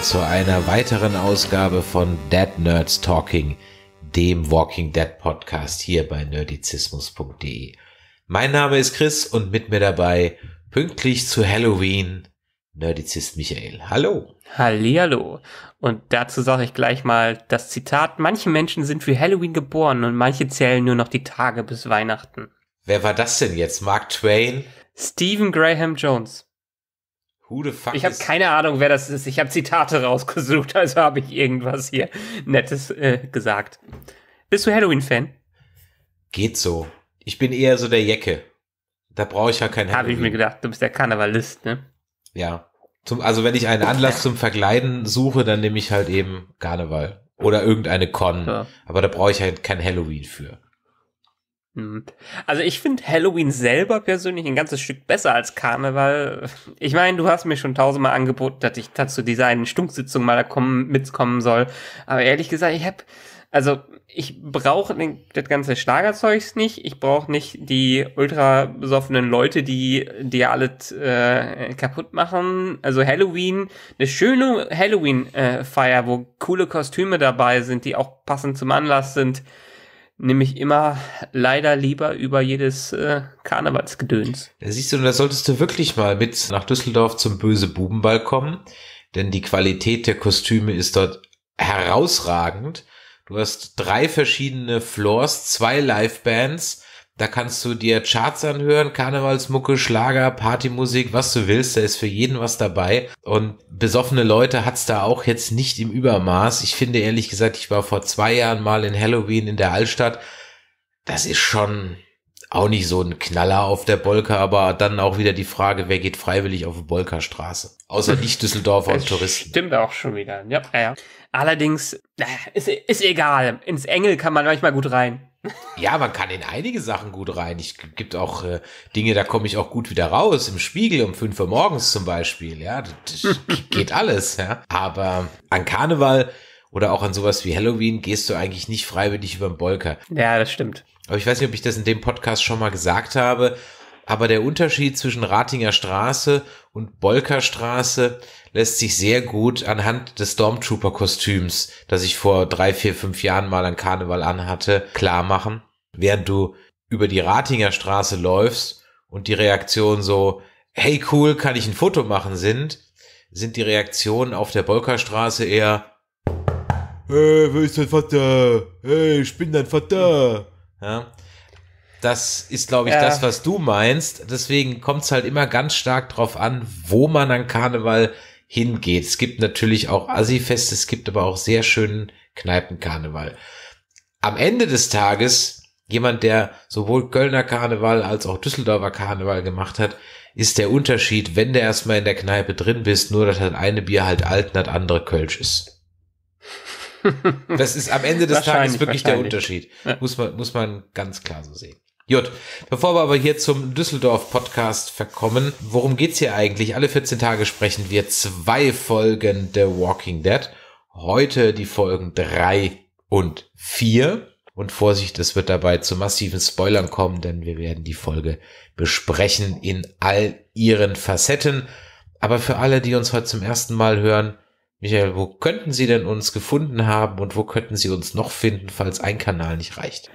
willkommen zu einer weiteren Ausgabe von Dead Nerds Talking, dem Walking Dead Podcast hier bei nerdizismus.de. Mein Name ist Chris und mit mir dabei pünktlich zu Halloween Nerdizist Michael. Hallo. Hallihallo. Und dazu sage ich gleich mal das Zitat, manche Menschen sind für Halloween geboren und manche zählen nur noch die Tage bis Weihnachten. Wer war das denn jetzt? Mark Twain? Stephen Graham Jones. Who the fuck ich habe keine Ahnung, wer das ist. Ich habe Zitate rausgesucht, also habe ich irgendwas hier Nettes äh, gesagt. Bist du Halloween-Fan? Geht so. Ich bin eher so der Jecke. Da brauche ich ja kein Halloween. Habe ich mir gedacht, du bist der Karnevalist, ne? Ja. Zum, also wenn ich einen Anlass zum Verkleiden suche, dann nehme ich halt eben Karneval. Oder irgendeine Con. Ja. Aber da brauche ich halt kein Halloween für. Mhm. Also ich finde Halloween selber persönlich ein ganzes Stück besser als Karneval. Ich meine, du hast mir schon tausendmal angeboten, dass ich dazu dieser einen Stunksitzung mal kommen, mitkommen soll. Aber ehrlich gesagt, ich habe, also ich brauche das ganze Schlagerzeugs nicht. Ich brauche nicht die ultra besoffenen Leute, die dir alles äh, kaputt machen. Also Halloween, eine schöne Halloween-Feier, äh, wo coole Kostüme dabei sind, die auch passend zum Anlass sind nämlich immer leider lieber über jedes äh, Karnevalsgedöns. Da siehst du, da solltest du wirklich mal mit nach Düsseldorf zum Böse Bubenball kommen, denn die Qualität der Kostüme ist dort herausragend. Du hast drei verschiedene Floors, zwei Livebands da kannst du dir Charts anhören, Karnevalsmucke, Schlager, Partymusik, was du willst. Da ist für jeden was dabei. Und besoffene Leute hat's da auch jetzt nicht im Übermaß. Ich finde ehrlich gesagt, ich war vor zwei Jahren mal in Halloween in der Altstadt. Das ist schon auch nicht so ein Knaller auf der Bolka, aber dann auch wieder die Frage, wer geht freiwillig auf die Bolka-Straße? Außer nicht Düsseldorfer und Touristen. Stimmt auch schon wieder. Ja, ja. Allerdings, äh, ist, ist egal. Ins Engel kann man manchmal gut rein. Ja, man kann in einige Sachen gut rein. Ich gibt auch äh, Dinge, da komme ich auch gut wieder raus. Im Spiegel um 5 Uhr morgens zum Beispiel. Ja, das geht alles. Ja. Aber an Karneval oder auch an sowas wie Halloween gehst du eigentlich nicht freiwillig über den Bolker. Ja, das stimmt. Aber ich weiß nicht, ob ich das in dem Podcast schon mal gesagt habe. Aber der Unterschied zwischen Ratinger Straße und Bolkerstraße Straße lässt sich sehr gut anhand des Stormtrooper-Kostüms, das ich vor drei, vier, fünf Jahren mal an Karneval anhatte, klar machen. Während du über die Ratinger Straße läufst und die Reaktion so, hey cool, kann ich ein Foto machen sind, sind die Reaktionen auf der Bolkerstraße eher, hey, äh, wo ist dein Vater? Hey, ich bin dein Vater. Ja. Das ist, glaube ich, ja. das, was du meinst. Deswegen kommt es halt immer ganz stark drauf an, wo man an Karneval hingeht. Es gibt natürlich auch Assi-Feste, es gibt aber auch sehr schönen Kneipenkarneval. Am Ende des Tages, jemand, der sowohl Kölner Karneval als auch Düsseldorfer Karneval gemacht hat, ist der Unterschied, wenn du erstmal in der Kneipe drin bist, nur dass das eine Bier halt alt und das andere Kölsch ist. Das ist am Ende des Tages wirklich der Unterschied. Muss man, muss man ganz klar so sehen. Jut, bevor wir aber hier zum Düsseldorf-Podcast verkommen, worum geht's hier eigentlich? Alle 14 Tage sprechen wir zwei Folgen The Walking Dead. Heute die Folgen drei und vier. Und Vorsicht, es wird dabei zu massiven Spoilern kommen, denn wir werden die Folge besprechen in all ihren Facetten. Aber für alle, die uns heute zum ersten Mal hören, Michael, wo könnten Sie denn uns gefunden haben und wo könnten Sie uns noch finden, falls ein Kanal nicht reicht?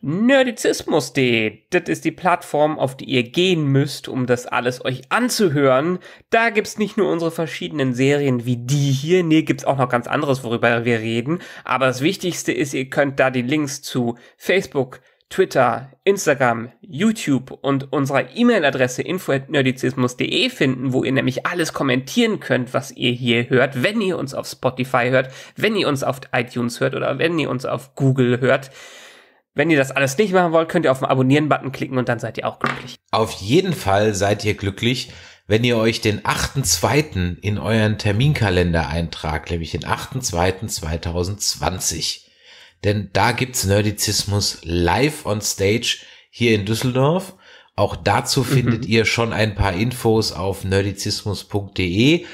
Nerdizismus.de, das ist die Plattform, auf die ihr gehen müsst, um das alles euch anzuhören. Da gibt's nicht nur unsere verschiedenen Serien wie die hier, nee, gibt's auch noch ganz anderes, worüber wir reden. Aber das Wichtigste ist, ihr könnt da die Links zu Facebook, Twitter, Instagram, YouTube und unserer E-Mail-Adresse info@nerdizismus.de finden, wo ihr nämlich alles kommentieren könnt, was ihr hier hört, wenn ihr uns auf Spotify hört, wenn ihr uns auf iTunes hört oder wenn ihr uns auf Google hört. Wenn ihr das alles nicht machen wollt, könnt ihr auf den Abonnieren-Button klicken und dann seid ihr auch glücklich. Auf jeden Fall seid ihr glücklich, wenn ihr euch den 8.2. in euren Terminkalender eintragt, nämlich den 8.2.2020. Denn da gibt's Nerdizismus live on stage hier in Düsseldorf. Auch dazu mhm. findet mhm. ihr schon ein paar Infos auf nerdizismus.de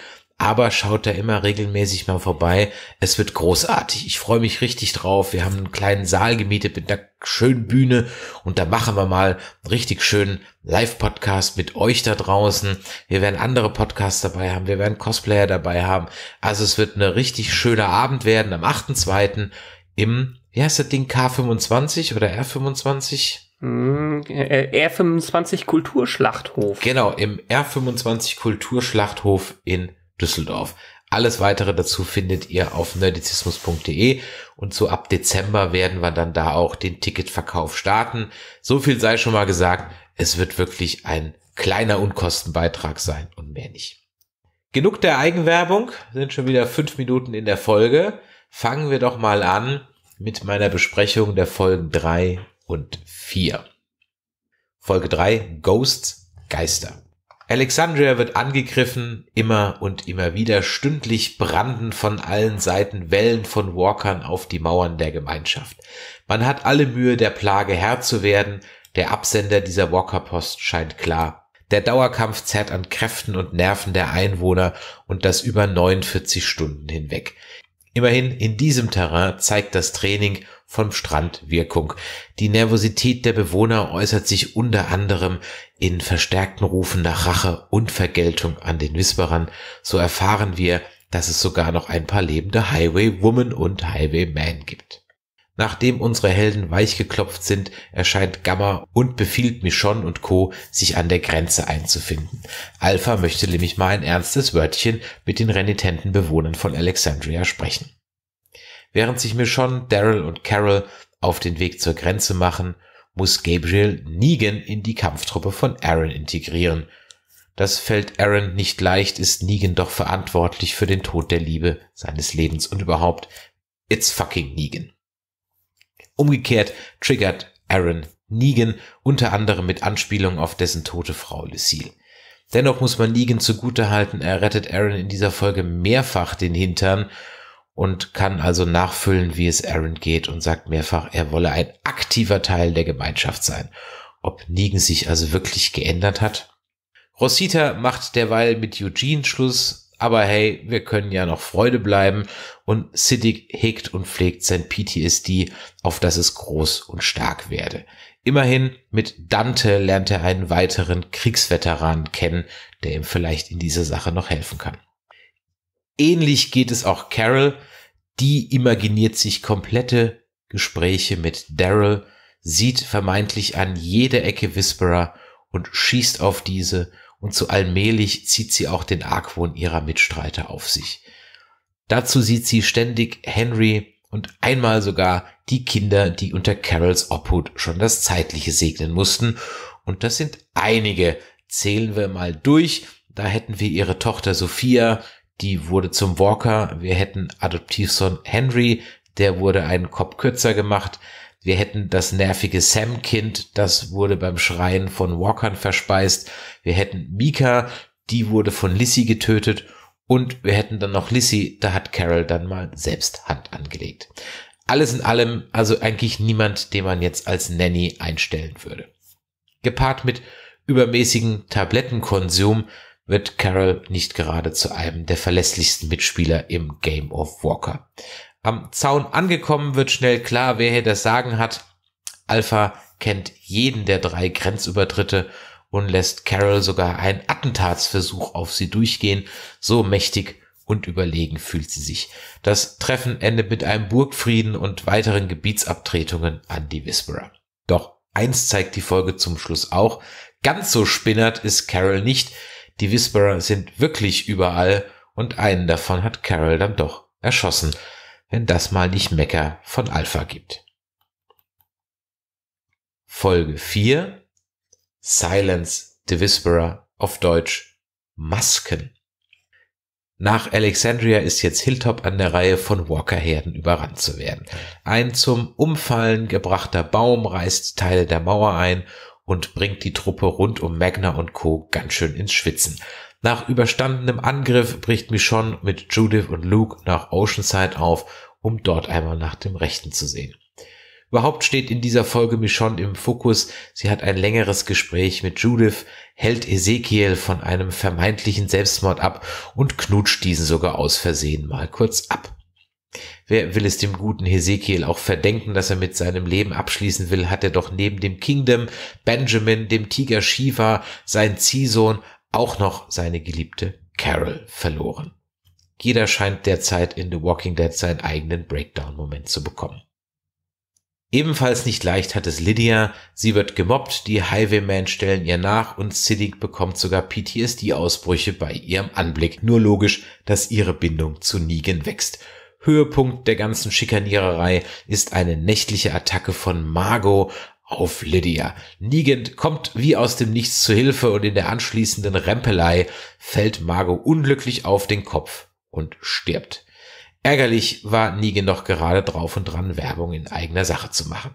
aber schaut da immer regelmäßig mal vorbei. Es wird großartig. Ich freue mich richtig drauf. Wir haben einen kleinen Saal gemietet mit einer schönen Bühne und da machen wir mal einen richtig schönen Live-Podcast mit euch da draußen. Wir werden andere Podcasts dabei haben. Wir werden Cosplayer dabei haben. Also es wird eine richtig schöne Abend werden am 8.2. im, wie heißt das Ding, K25 oder R25? Hm, äh, R25 Kulturschlachthof. Genau, im R25 Kulturschlachthof in Düsseldorf. Alles weitere dazu findet ihr auf nerdizismus.de und so ab Dezember werden wir dann da auch den Ticketverkauf starten. So viel sei schon mal gesagt, es wird wirklich ein kleiner Unkostenbeitrag sein und mehr nicht. Genug der Eigenwerbung, sind schon wieder fünf Minuten in der Folge. Fangen wir doch mal an mit meiner Besprechung der Folgen drei und vier. Folge drei Ghosts Geister. Alexandria wird angegriffen, immer und immer wieder. Stündlich branden von allen Seiten Wellen von Walkern auf die Mauern der Gemeinschaft. Man hat alle Mühe, der Plage Herr zu werden. Der Absender dieser Walker-Post scheint klar. Der Dauerkampf zerrt an Kräften und Nerven der Einwohner und das über 49 Stunden hinweg. Immerhin in diesem Terrain zeigt das Training von Strandwirkung. Die Nervosität der Bewohner äußert sich unter anderem in verstärkten Rufen nach Rache und Vergeltung an den Whisperern. So erfahren wir, dass es sogar noch ein paar lebende Highwaywoman und Highwayman gibt. Nachdem unsere Helden weichgeklopft sind, erscheint Gamma und befiehlt Michonne und Co., sich an der Grenze einzufinden. Alpha möchte nämlich mal ein ernstes Wörtchen mit den renitenten Bewohnern von Alexandria sprechen. Während sich Michonne, Daryl und Carol auf den Weg zur Grenze machen, muss Gabriel Negan in die Kampftruppe von Aaron integrieren. Das fällt Aaron nicht leicht, ist Negan doch verantwortlich für den Tod der Liebe seines Lebens und überhaupt, it's fucking Negan. Umgekehrt triggert Aaron Negan unter anderem mit Anspielung auf dessen tote Frau Lucille. Dennoch muss man Negan zugutehalten, er rettet Aaron in dieser Folge mehrfach den Hintern und kann also nachfüllen, wie es Aaron geht und sagt mehrfach, er wolle ein aktiver Teil der Gemeinschaft sein. Ob Negan sich also wirklich geändert hat? Rosita macht derweil mit Eugene Schluss, aber hey, wir können ja noch Freude bleiben und Siddiq hegt und pflegt sein PTSD, auf das es groß und stark werde. Immerhin mit Dante lernt er einen weiteren Kriegsveteran kennen, der ihm vielleicht in dieser Sache noch helfen kann. Ähnlich geht es auch Carol, die imaginiert sich komplette Gespräche mit Daryl, sieht vermeintlich an jeder Ecke Whisperer und schießt auf diese und so allmählich zieht sie auch den Argwohn ihrer Mitstreiter auf sich. Dazu sieht sie ständig Henry und einmal sogar die Kinder, die unter Carols Obhut schon das Zeitliche segnen mussten. Und das sind einige. Zählen wir mal durch. Da hätten wir ihre Tochter Sophia, die wurde zum Walker. Wir hätten Adoptivsohn Henry, der wurde einen Kopf kürzer gemacht. Wir hätten das nervige Sam-Kind, das wurde beim Schreien von Walkern verspeist. Wir hätten Mika, die wurde von Lissy getötet. Und wir hätten dann noch Lissy, da hat Carol dann mal selbst Hand angelegt. Alles in allem also eigentlich niemand, den man jetzt als Nanny einstellen würde. Gepaart mit übermäßigen Tablettenkonsum wird Carroll nicht gerade zu einem der verlässlichsten Mitspieler im Game of Walker. Am Zaun angekommen wird schnell klar, wer hier das Sagen hat. Alpha kennt jeden der drei Grenzübertritte und lässt Carol sogar einen Attentatsversuch auf sie durchgehen. So mächtig und überlegen fühlt sie sich. Das Treffen endet mit einem Burgfrieden und weiteren Gebietsabtretungen an die Whisperer. Doch eins zeigt die Folge zum Schluss auch. Ganz so spinnert ist Carol nicht. Die Whisperer sind wirklich überall und einen davon hat Carol dann doch erschossen, wenn das mal nicht Mecker von Alpha gibt. Folge 4 Silence the Whisperer auf Deutsch Masken. Nach Alexandria ist jetzt Hilltop an der Reihe von Walkerherden überrannt zu werden. Ein zum Umfallen gebrachter Baum reißt Teile der Mauer ein und bringt die Truppe rund um Magna und Co. ganz schön ins Schwitzen. Nach überstandenem Angriff bricht Michonne mit Judith und Luke nach Oceanside auf, um dort einmal nach dem Rechten zu sehen. Überhaupt steht in dieser Folge Michonne im Fokus. Sie hat ein längeres Gespräch mit Judith, hält Ezekiel von einem vermeintlichen Selbstmord ab und knutscht diesen sogar aus Versehen mal kurz ab. Wer will es dem guten Hesekiel auch verdenken, dass er mit seinem Leben abschließen will, hat er doch neben dem Kingdom, Benjamin, dem Tiger Shiva, sein Ziehsohn, auch noch seine geliebte Carol verloren. Jeder scheint derzeit in The Walking Dead seinen eigenen Breakdown-Moment zu bekommen. Ebenfalls nicht leicht hat es Lydia. Sie wird gemobbt, die Highwaymen stellen ihr nach und Siddiq bekommt sogar PTSD-Ausbrüche bei ihrem Anblick. Nur logisch, dass ihre Bindung zu Negan wächst Höhepunkt der ganzen Schikaniererei ist eine nächtliche Attacke von Margot auf Lydia. Negan kommt wie aus dem Nichts zu Hilfe und in der anschließenden Rempelei fällt Margot unglücklich auf den Kopf und stirbt. Ärgerlich war Negan noch gerade drauf und dran, Werbung in eigener Sache zu machen.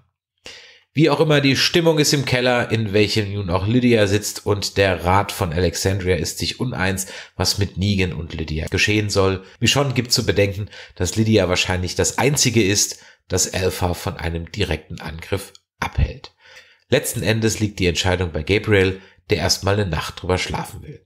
Wie auch immer, die Stimmung ist im Keller, in welchem nun auch Lydia sitzt und der Rat von Alexandria ist sich uneins, was mit Negan und Lydia geschehen soll. Wie schon gibt zu bedenken, dass Lydia wahrscheinlich das einzige ist, das Alpha von einem direkten Angriff abhält. Letzten Endes liegt die Entscheidung bei Gabriel, der erstmal eine Nacht drüber schlafen will.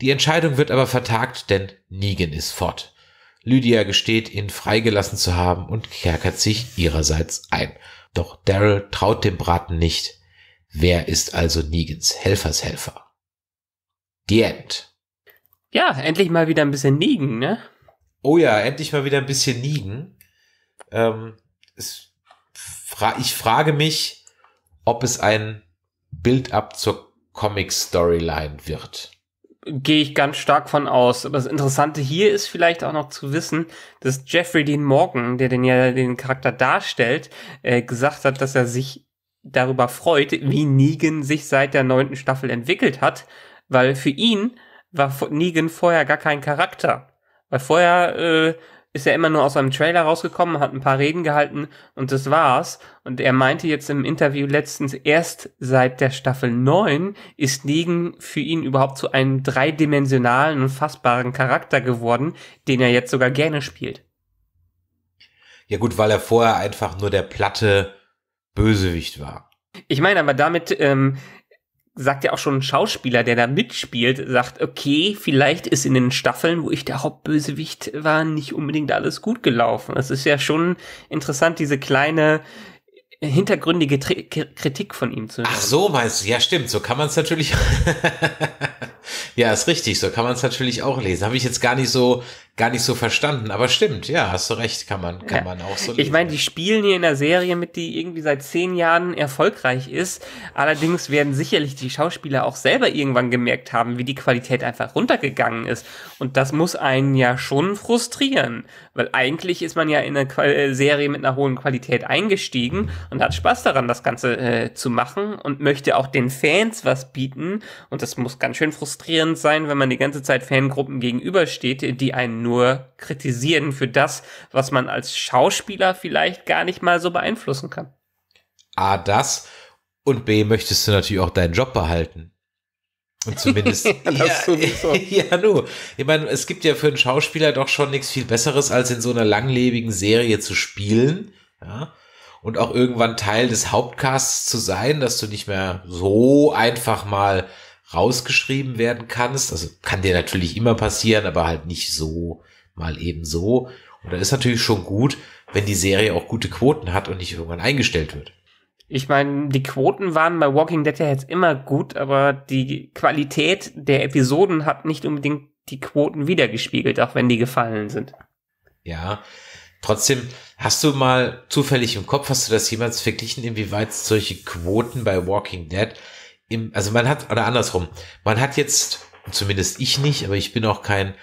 Die Entscheidung wird aber vertagt, denn Negan ist fort. Lydia gesteht, ihn freigelassen zu haben und kerkert sich ihrerseits ein. Doch Daryl traut dem Braten nicht. Wer ist also Negans Helfershelfer? The End. Ja, endlich mal wieder ein bisschen Negan, ne? Oh ja, endlich mal wieder ein bisschen Negan. Ähm, es, fra ich frage mich, ob es ein Build-up zur Comic-Storyline wird gehe ich ganz stark von aus. Aber das Interessante hier ist vielleicht auch noch zu wissen, dass Jeffrey Dean Morgan, der den ja den Charakter darstellt, äh, gesagt hat, dass er sich darüber freut, wie Negan sich seit der neunten Staffel entwickelt hat, weil für ihn war Negan vorher gar kein Charakter. Weil vorher äh, ist er immer nur aus einem Trailer rausgekommen, hat ein paar Reden gehalten und das war's. Und er meinte jetzt im Interview letztens, erst seit der Staffel 9 ist Negan für ihn überhaupt zu einem dreidimensionalen und fassbaren Charakter geworden, den er jetzt sogar gerne spielt. Ja gut, weil er vorher einfach nur der platte Bösewicht war. Ich meine, aber damit ähm, sagt ja auch schon ein Schauspieler, der da mitspielt, sagt, okay, vielleicht ist in den Staffeln, wo ich der Hauptbösewicht war, nicht unbedingt alles gut gelaufen. Es ist ja schon interessant, diese kleine hintergründige Tri Kritik von ihm zu hören. Ach so, meinst du? Ja, stimmt. So kann man es natürlich. ja, ist richtig. So kann man es natürlich auch lesen. Habe ich jetzt gar nicht so gar nicht so verstanden. Aber stimmt, ja, hast du recht, kann man, kann ja. man auch so. Lesen. Ich meine, die spielen hier in der Serie mit, die irgendwie seit zehn Jahren erfolgreich ist. Allerdings werden sicherlich die Schauspieler auch selber irgendwann gemerkt haben, wie die Qualität einfach runtergegangen ist. Und das muss einen ja schon frustrieren, weil eigentlich ist man ja in eine Qual äh, Serie mit einer hohen Qualität eingestiegen und hat Spaß daran, das Ganze äh, zu machen und möchte auch den Fans was bieten. Und das muss ganz schön frustrierend sein, wenn man die ganze Zeit Fangruppen gegenübersteht, die einen nur kritisieren für das, was man als Schauspieler vielleicht gar nicht mal so beeinflussen kann. A, das und B, möchtest du natürlich auch deinen Job behalten. Und zumindest. ja, ja, nu. Ich meine, es gibt ja für einen Schauspieler doch schon nichts viel Besseres, als in so einer langlebigen Serie zu spielen. Ja. Und auch irgendwann Teil des Hauptcasts zu sein, dass du nicht mehr so einfach mal rausgeschrieben werden kannst. Also kann dir natürlich immer passieren, aber halt nicht so, mal eben so. Und da ist natürlich schon gut, wenn die Serie auch gute Quoten hat und nicht irgendwann eingestellt wird. Ich meine, die Quoten waren bei Walking Dead ja jetzt immer gut, aber die Qualität der Episoden hat nicht unbedingt die Quoten wiedergespiegelt, auch wenn die gefallen sind. Ja, trotzdem, hast du mal zufällig im Kopf, hast du das jemals verglichen, inwieweit solche Quoten bei Walking Dead im, also man hat, oder andersrum, man hat jetzt, zumindest ich nicht, aber ich bin auch kein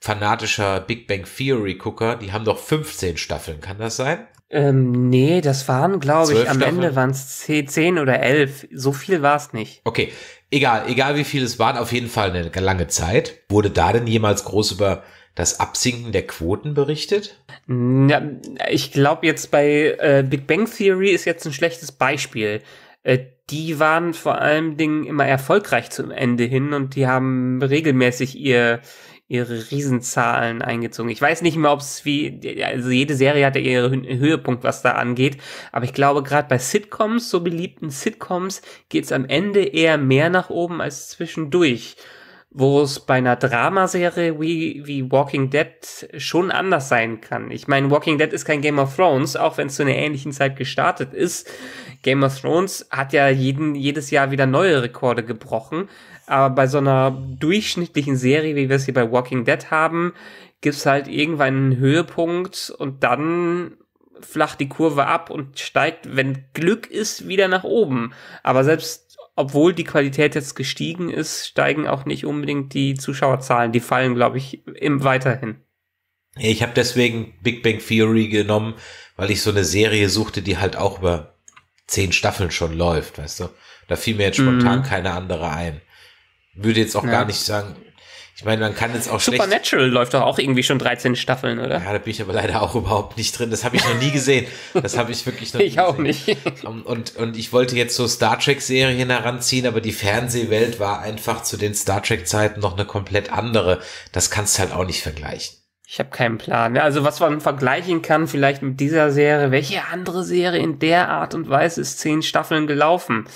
fanatischer Big Bang Theory-Gucker, die haben doch 15 Staffeln, kann das sein? Ähm, nee, das waren, glaube ich, am Staffeln? Ende waren es 10 oder 11. So viel war es nicht. Okay, egal, egal wie viel es waren, auf jeden Fall eine lange Zeit. Wurde da denn jemals groß über das Absinken der Quoten berichtet? Ja, ich glaube jetzt bei äh, Big Bang Theory ist jetzt ein schlechtes Beispiel. Äh, die waren vor allen Dingen immer erfolgreich zum Ende hin und die haben regelmäßig ihr, ihre Riesenzahlen eingezogen. Ich weiß nicht mehr, ob es wie, also jede Serie hatte ihren Höhepunkt, was da angeht, aber ich glaube, gerade bei Sitcoms, so beliebten Sitcoms, geht's am Ende eher mehr nach oben als zwischendurch wo es bei einer Dramaserie wie, wie Walking Dead schon anders sein kann. Ich meine, Walking Dead ist kein Game of Thrones, auch wenn es zu einer ähnlichen Zeit gestartet ist. Game of Thrones hat ja jeden, jedes Jahr wieder neue Rekorde gebrochen. Aber bei so einer durchschnittlichen Serie, wie wir es hier bei Walking Dead haben, gibt es halt irgendwann einen Höhepunkt und dann flacht die Kurve ab und steigt, wenn Glück ist, wieder nach oben. Aber selbst obwohl die Qualität jetzt gestiegen ist, steigen auch nicht unbedingt die Zuschauerzahlen. Die fallen, glaube ich, im weiterhin. Ich habe deswegen Big Bang Theory genommen, weil ich so eine Serie suchte, die halt auch über zehn Staffeln schon läuft, weißt du? Da fiel mir jetzt spontan mm. keine andere ein. Würde jetzt auch ja. gar nicht sagen, ich meine, man kann jetzt auch Supernatural schlecht läuft doch auch irgendwie schon 13 Staffeln, oder? Ja, da bin ich aber leider auch überhaupt nicht drin. Das habe ich noch nie gesehen. Das habe ich wirklich noch nie gesehen. ich auch gesehen. nicht. Ähm, und, und ich wollte jetzt so Star Trek-Serien heranziehen, aber die Fernsehwelt war einfach zu den Star Trek-Zeiten noch eine komplett andere. Das kannst du halt auch nicht vergleichen. Ich habe keinen Plan. Ne? Also was man vergleichen kann, vielleicht mit dieser Serie, welche andere Serie in der Art und Weise ist zehn Staffeln gelaufen?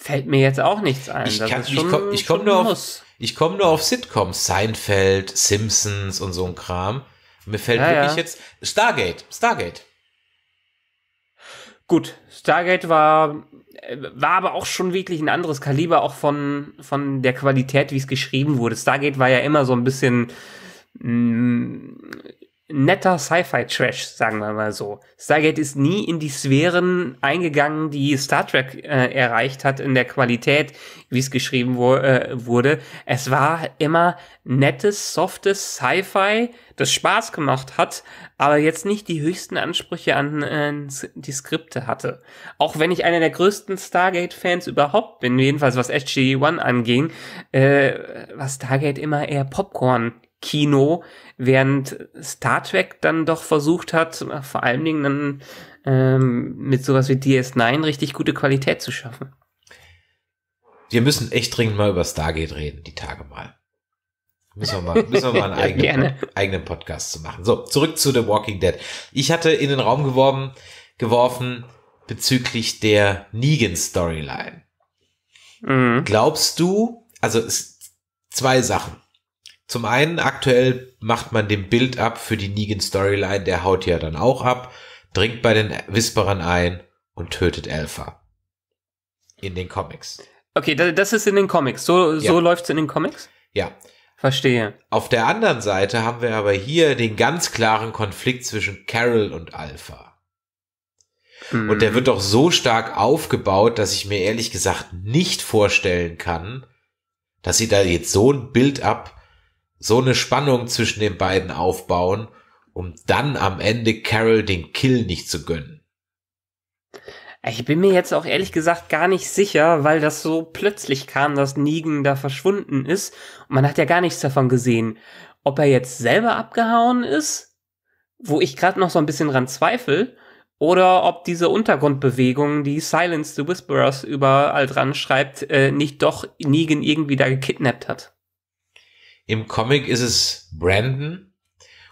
fällt mir jetzt auch nichts ein. Ich, ich komme ich komm nur, auf, komm nur auf Sitcoms, Seinfeld, Simpsons und so ein Kram. Mir fällt naja. wirklich jetzt Stargate, Stargate. Gut, Stargate war war aber auch schon wirklich ein anderes Kaliber, auch von, von der Qualität, wie es geschrieben wurde. Stargate war ja immer so ein bisschen mm, netter Sci-Fi-Trash, sagen wir mal so. Stargate ist nie in die Sphären eingegangen, die Star Trek äh, erreicht hat in der Qualität, wie es geschrieben wo, äh, wurde. Es war immer nettes, softes Sci-Fi, das Spaß gemacht hat, aber jetzt nicht die höchsten Ansprüche an äh, die Skripte hatte. Auch wenn ich einer der größten Stargate-Fans überhaupt bin, jedenfalls was SG-1 anging, äh, war Stargate immer eher Popcorn Kino, während Star Trek dann doch versucht hat, vor allen Dingen dann ähm, mit sowas wie DS9 richtig gute Qualität zu schaffen. Wir müssen echt dringend mal über Stargate reden, die Tage mal. Müssen wir mal, müssen wir mal einen eigenen, eigenen Podcast zu machen. So, zurück zu The Walking Dead. Ich hatte in den Raum geworben, geworfen bezüglich der Negan-Storyline. Mhm. Glaubst du, also es, zwei Sachen. Zum einen, aktuell macht man den Bild ab für die Negan-Storyline, der haut ja dann auch ab, dringt bei den Whisperern ein und tötet Alpha. In den Comics. Okay, das ist in den Comics. So, so ja. läuft's in den Comics? Ja. Verstehe. Auf der anderen Seite haben wir aber hier den ganz klaren Konflikt zwischen Carol und Alpha. Mhm. Und der mhm. wird doch so stark aufgebaut, dass ich mir ehrlich gesagt nicht vorstellen kann, dass sie da jetzt so ein Bild ab so eine Spannung zwischen den beiden aufbauen, um dann am Ende Carol den Kill nicht zu gönnen. Ich bin mir jetzt auch ehrlich gesagt gar nicht sicher, weil das so plötzlich kam, dass Negan da verschwunden ist und man hat ja gar nichts davon gesehen. Ob er jetzt selber abgehauen ist, wo ich gerade noch so ein bisschen dran zweifle, oder ob diese Untergrundbewegung, die Silence the Whisperers überall dran schreibt, äh, nicht doch Negan irgendwie da gekidnappt hat. Im Comic ist es Brandon.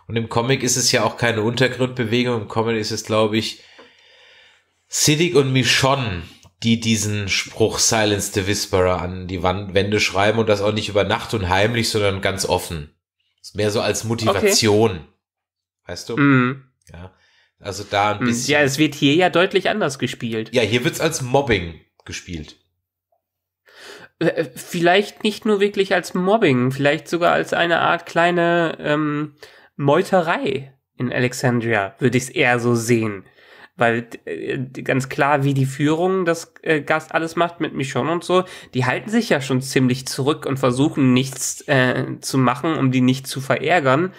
Und im Comic ist es ja auch keine Untergrundbewegung. Im Comic ist es, glaube ich, Siddiq und Michonne, die diesen Spruch Silence the Whisperer an die Wand, Wände schreiben und das auch nicht über Nacht und heimlich, sondern ganz offen. Ist mehr so als Motivation. Okay. Weißt du? Mm. Ja. Also da ein mhm. bisschen. Ja, es wird hier ja deutlich anders gespielt. Ja, hier wird es als Mobbing gespielt. Äh, äh, vielleicht nicht nur wirklich als Mobbing, vielleicht sogar als eine Art kleine ähm, Meuterei in Alexandria, würde ich es eher so sehen. Weil äh, ganz klar, wie die Führung das äh, Gast alles macht mit Michonne und so, die halten sich ja schon ziemlich zurück und versuchen nichts äh, zu machen, um die nicht zu verärgern.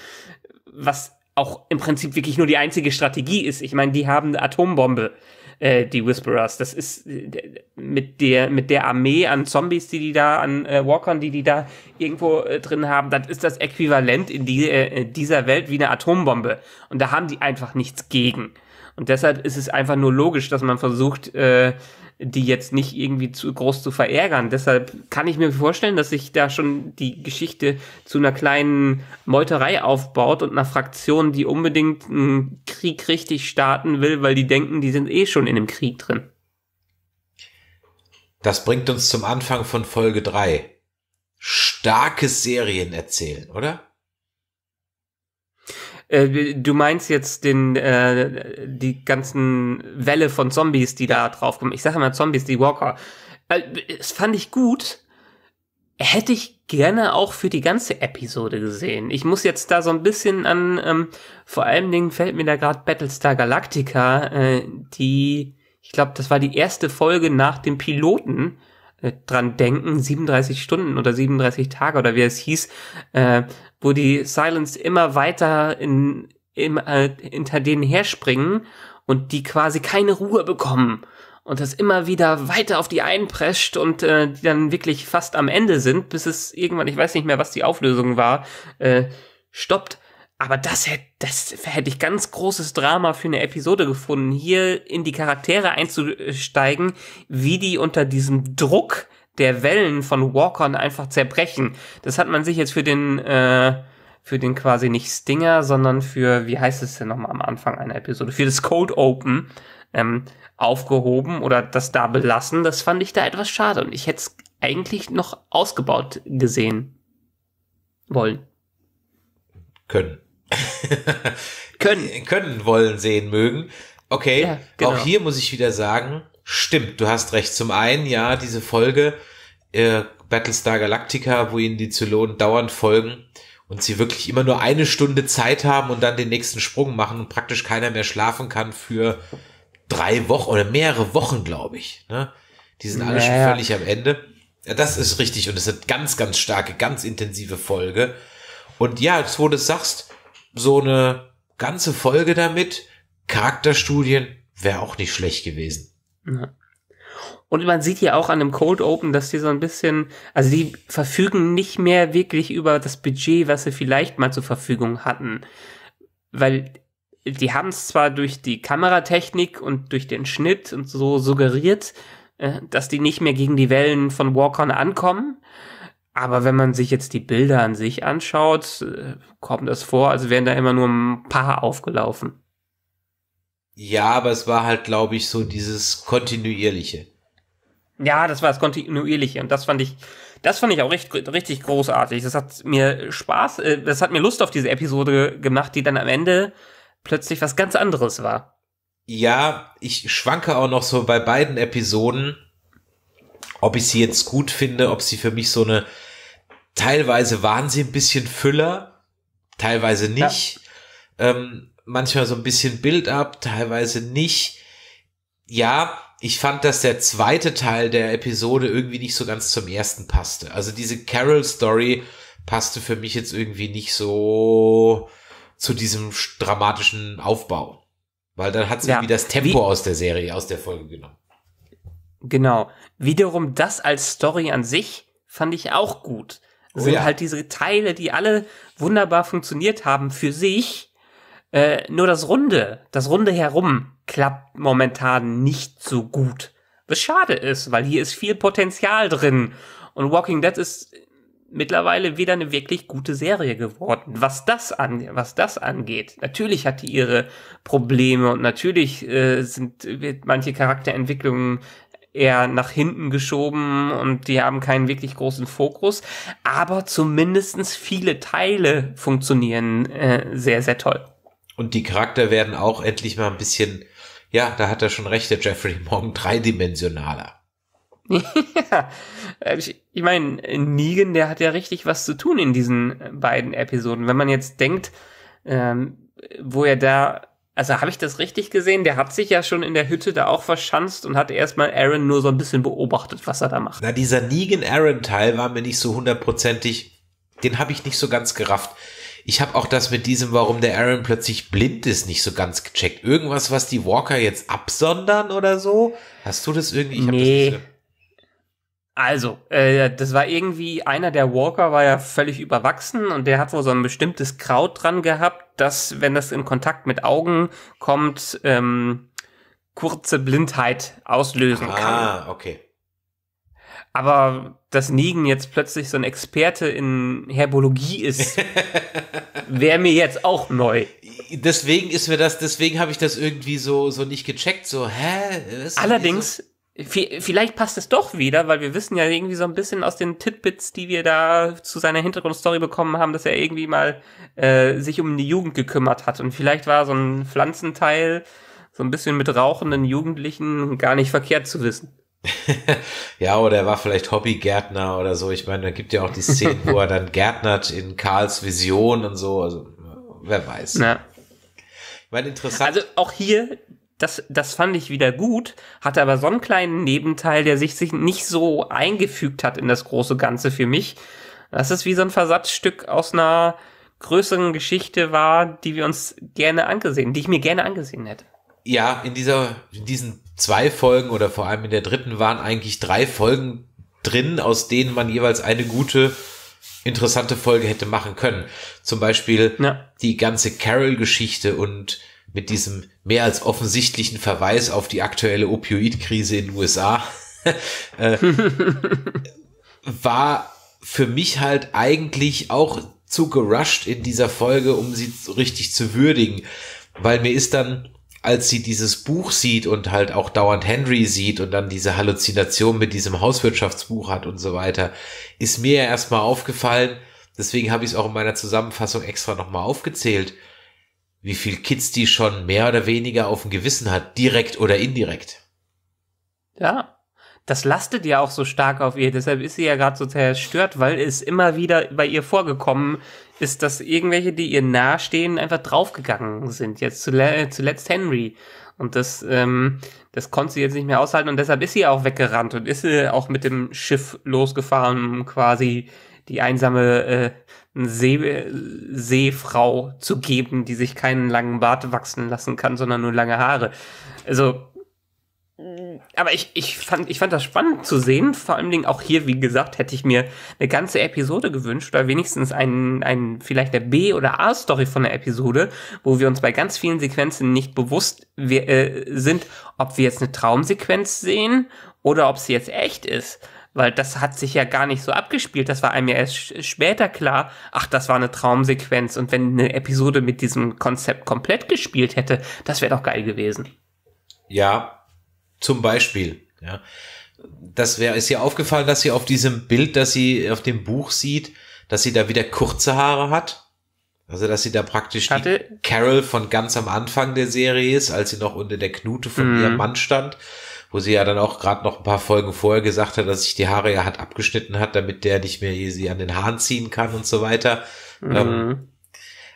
Was auch im Prinzip wirklich nur die einzige Strategie ist. Ich meine, die haben eine Atombombe. Äh, die Whisperers. Das ist äh, mit der, mit der Armee an Zombies, die die da, an äh, Walkern, die die da irgendwo äh, drin haben, das ist das Äquivalent in die, äh, äh, dieser Welt wie eine Atombombe. Und da haben die einfach nichts gegen. Und deshalb ist es einfach nur logisch, dass man versucht, äh, die jetzt nicht irgendwie zu groß zu verärgern. Deshalb kann ich mir vorstellen, dass sich da schon die Geschichte zu einer kleinen Meuterei aufbaut und einer Fraktion, die unbedingt ein hm, Krieg richtig starten will, weil die denken, die sind eh schon in dem Krieg drin. Das bringt uns zum Anfang von Folge 3. Starke Serien erzählen, oder? Äh, du meinst jetzt den, äh, die ganzen Welle von Zombies, die da draufkommen. Ich sage immer Zombies, die Walker. Äh, das fand ich gut. Hätte ich gerne auch für die ganze Episode gesehen. Ich muss jetzt da so ein bisschen an, ähm, vor allen Dingen fällt mir da gerade Battlestar Galactica, äh, die, ich glaube, das war die erste Folge nach dem Piloten äh, dran denken, 37 Stunden oder 37 Tage oder wie es hieß, äh, wo die Silence immer weiter in, im, äh, hinter denen herspringen und die quasi keine Ruhe bekommen und das immer wieder weiter auf die einprescht und äh, die dann wirklich fast am Ende sind, bis es irgendwann, ich weiß nicht mehr, was die Auflösung war, äh, stoppt. Aber das hätte, das hätte ich ganz großes Drama für eine Episode gefunden, hier in die Charaktere einzusteigen, wie die unter diesem Druck der Wellen von Walkern einfach zerbrechen. Das hat man sich jetzt für den, äh, für den quasi nicht Stinger, sondern für, wie heißt es denn nochmal am Anfang einer Episode, für das Code Open ähm, aufgehoben oder das da belassen. Das fand ich da etwas schade und ich hätte es eigentlich noch ausgebaut gesehen wollen. Können. können. Können, wollen, sehen, mögen. Okay, ja, genau. auch hier muss ich wieder sagen, stimmt, du hast recht. Zum einen, ja, diese Folge äh, Battlestar Galactica, wo ihnen die Zylonen dauernd folgen und sie wirklich immer nur eine Stunde Zeit haben und dann den nächsten Sprung machen und praktisch keiner mehr schlafen kann für drei Wochen oder mehrere Wochen, glaube ich. Ne? Die sind alle naja. schon völlig am Ende. Ja, das ist richtig und es hat ganz, ganz starke, ganz intensive Folge. Und ja, jetzt wo du es sagst, so eine ganze Folge damit, Charakterstudien, wäre auch nicht schlecht gewesen. Ja. Und man sieht ja auch an dem Cold Open, dass die so ein bisschen, also die verfügen nicht mehr wirklich über das Budget, was sie vielleicht mal zur Verfügung hatten. Weil die haben es zwar durch die Kameratechnik und durch den Schnitt und so suggeriert, äh, dass die nicht mehr gegen die Wellen von Walk-On ankommen, aber wenn man sich jetzt die Bilder an sich anschaut, äh, kommt das vor, als wären da immer nur ein paar aufgelaufen. Ja, aber es war halt, glaube ich, so dieses kontinuierliche. Ja, das war das kontinuierliche und das fand ich, das fand ich auch recht, richtig großartig. Das hat mir Spaß, äh, das hat mir Lust auf diese Episode gemacht, die dann am Ende plötzlich was ganz anderes war. Ja, ich schwanke auch noch so bei beiden Episoden, ob ich sie jetzt gut finde, ob sie für mich so eine, teilweise waren sie ein bisschen Füller, teilweise nicht, ja. ähm, manchmal so ein bisschen Build-up, teilweise nicht. Ja, ich fand, dass der zweite Teil der Episode irgendwie nicht so ganz zum ersten passte. Also diese Carol-Story passte für mich jetzt irgendwie nicht so zu diesem dramatischen Aufbau. Weil dann hat sie ja. wieder das Tempo Wie aus der Serie, aus der Folge genommen. Genau. Wiederum das als Story an sich fand ich auch gut. Oh, sind ja. halt diese Teile, die alle wunderbar funktioniert haben für sich. Äh, nur das Runde, das Runde herum klappt momentan nicht so gut. Was schade ist, weil hier ist viel Potenzial drin. Und Walking Dead ist mittlerweile wieder eine wirklich gute Serie geworden. Was das, an, was das angeht, natürlich hat die ihre Probleme und natürlich äh, sind wird manche Charakterentwicklungen eher nach hinten geschoben und die haben keinen wirklich großen Fokus, aber zumindestens viele Teile funktionieren äh, sehr, sehr toll. Und die Charakter werden auch endlich mal ein bisschen, ja, da hat er schon recht, der Jeffrey Morgan, dreidimensionaler ja, äh, ich, ich meine, Negan, der hat ja richtig was zu tun in diesen äh, beiden Episoden. Wenn man jetzt denkt, ähm, wo er da, also habe ich das richtig gesehen? Der hat sich ja schon in der Hütte da auch verschanzt und hat erstmal Aaron nur so ein bisschen beobachtet, was er da macht. Na, dieser Negan-Aaron-Teil war mir nicht so hundertprozentig, den habe ich nicht so ganz gerafft. Ich habe auch das mit diesem, warum der Aaron plötzlich blind ist, nicht so ganz gecheckt. Irgendwas, was die Walker jetzt absondern oder so? Hast du das irgendwie? Ich nee. hab das nicht so also, äh, das war irgendwie, einer der Walker war ja völlig überwachsen und der hat wohl so ein bestimmtes Kraut dran gehabt, dass, wenn das in Kontakt mit Augen kommt, ähm, kurze Blindheit auslösen ah, kann. Ah, okay. Aber dass Negan jetzt plötzlich so ein Experte in Herbologie ist, wäre mir jetzt auch neu. Deswegen ist mir das, deswegen habe ich das irgendwie so, so nicht gecheckt, so, hä? Allerdings, Vielleicht passt es doch wieder, weil wir wissen ja irgendwie so ein bisschen aus den Titbits, die wir da zu seiner Hintergrundstory bekommen haben, dass er irgendwie mal äh, sich um die Jugend gekümmert hat. Und vielleicht war so ein Pflanzenteil so ein bisschen mit rauchenden Jugendlichen gar nicht verkehrt zu wissen. ja, oder er war vielleicht Hobbygärtner oder so. Ich meine, da gibt ja auch die Szene, wo er dann gärtnert in Karls Vision und so. Also, wer weiß. Na. Ich meine, interessant. Also auch hier das, das fand ich wieder gut, hatte aber so einen kleinen Nebenteil, der sich, sich nicht so eingefügt hat in das große Ganze für mich. Das ist wie so ein Versatzstück aus einer größeren Geschichte war, die wir uns gerne angesehen, die ich mir gerne angesehen hätte. Ja, in dieser, in diesen zwei Folgen oder vor allem in der dritten waren eigentlich drei Folgen drin, aus denen man jeweils eine gute interessante Folge hätte machen können. Zum Beispiel ja. die ganze Carol-Geschichte und mit diesem mehr als offensichtlichen Verweis auf die aktuelle Opioidkrise in den USA, äh, war für mich halt eigentlich auch zu gerusht in dieser Folge, um sie richtig zu würdigen. Weil mir ist dann, als sie dieses Buch sieht und halt auch dauernd Henry sieht und dann diese Halluzination mit diesem Hauswirtschaftsbuch hat und so weiter, ist mir erstmal aufgefallen, deswegen habe ich es auch in meiner Zusammenfassung extra nochmal aufgezählt, wie viel Kids die schon mehr oder weniger auf dem Gewissen hat, direkt oder indirekt. Ja, das lastet ja auch so stark auf ihr. Deshalb ist sie ja gerade so zerstört, weil es immer wieder bei ihr vorgekommen ist, dass irgendwelche, die ihr nahestehen, einfach draufgegangen sind. Jetzt zuletzt, Henry. Und das, ähm, das konnte sie jetzt nicht mehr aushalten und deshalb ist sie auch weggerannt und ist sie äh, auch mit dem Schiff losgefahren, um quasi die einsame äh, See, Seefrau zu geben, die sich keinen langen Bart wachsen lassen kann, sondern nur lange Haare. Also, mm, aber ich, ich, fand, ich fand das spannend zu sehen. Vor allen Dingen auch hier, wie gesagt, hätte ich mir eine ganze Episode gewünscht oder wenigstens einen, einen vielleicht der B- oder A-Story von der Episode, wo wir uns bei ganz vielen Sequenzen nicht bewusst wir, äh, sind, ob wir jetzt eine Traumsequenz sehen oder ob sie jetzt echt ist weil das hat sich ja gar nicht so abgespielt. Das war einem ja erst später klar, ach, das war eine Traumsequenz und wenn eine Episode mit diesem Konzept komplett gespielt hätte, das wäre doch geil gewesen. Ja, zum Beispiel, ja. Das wäre, ist ihr aufgefallen, dass sie auf diesem Bild, dass sie auf dem Buch sieht, dass sie da wieder kurze Haare hat? Also, dass sie da praktisch Hatte. die Carol von ganz am Anfang der Serie ist, als sie noch unter der Knute von mm. ihrem Mann stand wo sie ja dann auch gerade noch ein paar Folgen vorher gesagt hat, dass sich die Haare ja hat abgeschnitten hat, damit der nicht mehr sie an den Haaren ziehen kann und so weiter. Mhm. Ähm,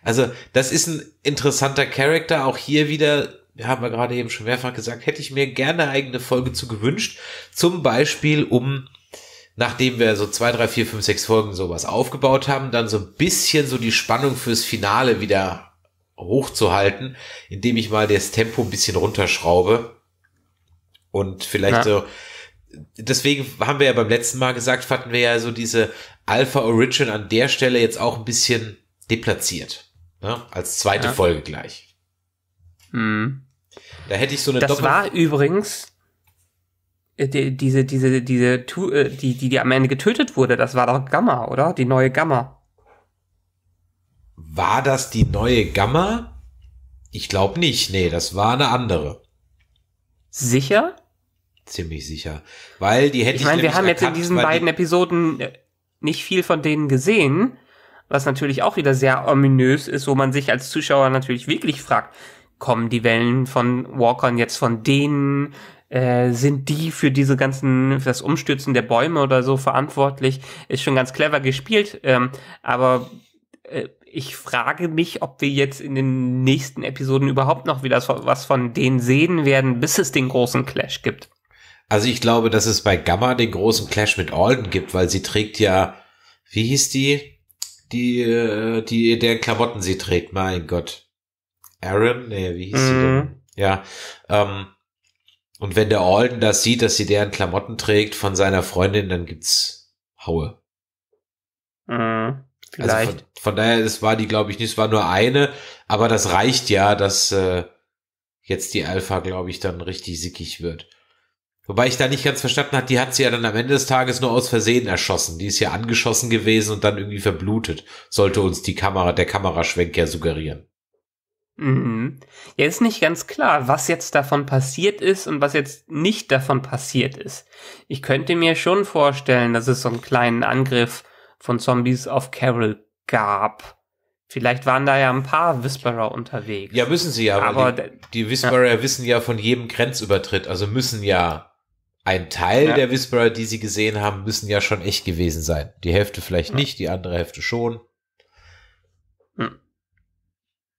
also das ist ein interessanter Charakter, auch hier wieder ja, haben wir gerade eben schon mehrfach gesagt, hätte ich mir gerne eigene Folge zu gewünscht. Zum Beispiel, um, nachdem wir so zwei, drei, vier, fünf, sechs Folgen sowas aufgebaut haben, dann so ein bisschen so die Spannung fürs Finale wieder hochzuhalten, indem ich mal das Tempo ein bisschen runterschraube. Und vielleicht ja. so, deswegen haben wir ja beim letzten Mal gesagt, fanden wir ja so diese Alpha Origin an der Stelle jetzt auch ein bisschen deplatziert. Ne? Als zweite ja. Folge gleich. Mhm. Da hätte ich so eine Das Doppel war übrigens äh, die, diese, diese, diese, äh, die, die, die am Ende getötet wurde, das war doch Gamma, oder? Die neue Gamma. War das die neue Gamma? Ich glaube nicht. Nee, das war eine andere. Sicher? ziemlich sicher. Weil die hätte ich. Ich meine, wir haben erkannt, jetzt in diesen beiden die Episoden äh, nicht viel von denen gesehen, was natürlich auch wieder sehr ominös ist, wo man sich als Zuschauer natürlich wirklich fragt, kommen die Wellen von Walkern jetzt von denen? Äh, sind die für diese ganzen, für das Umstürzen der Bäume oder so verantwortlich? Ist schon ganz clever gespielt, ähm, aber äh, ich frage mich, ob wir jetzt in den nächsten Episoden überhaupt noch wieder was von denen sehen werden, bis es den großen Clash gibt. Also ich glaube, dass es bei Gamma den großen Clash mit Alden gibt, weil sie trägt ja, wie hieß die, die, äh, die, deren Klamotten sie trägt, mein Gott. Aaron? Nee, wie hieß mhm. sie denn? Mhm. Ja, ähm, und wenn der Alden das sieht, dass sie deren Klamotten trägt von seiner Freundin, dann gibt's Haue. Mhm. Vielleicht. Also von, von daher, es war die, glaube ich, nicht, es war nur eine, aber das reicht ja, dass äh, jetzt die Alpha, glaube ich, dann richtig sickig wird. Wobei ich da nicht ganz verstanden hat, die hat sie ja dann am Ende des Tages nur aus Versehen erschossen. Die ist ja angeschossen gewesen und dann irgendwie verblutet, sollte uns die Kamera, der Kameraschwenk ja suggerieren. Mhm. Ja, ist nicht ganz klar, was jetzt davon passiert ist und was jetzt nicht davon passiert ist. Ich könnte mir schon vorstellen, dass es so einen kleinen Angriff von Zombies auf Carol gab. Vielleicht waren da ja ein paar Whisperer unterwegs. Ja, müssen sie ja, aber die, die Whisperer ja. wissen ja von jedem Grenzübertritt, also müssen ja ein Teil ja. der Whisperer, die sie gesehen haben, müssen ja schon echt gewesen sein. Die Hälfte vielleicht ja. nicht, die andere Hälfte schon. Hm.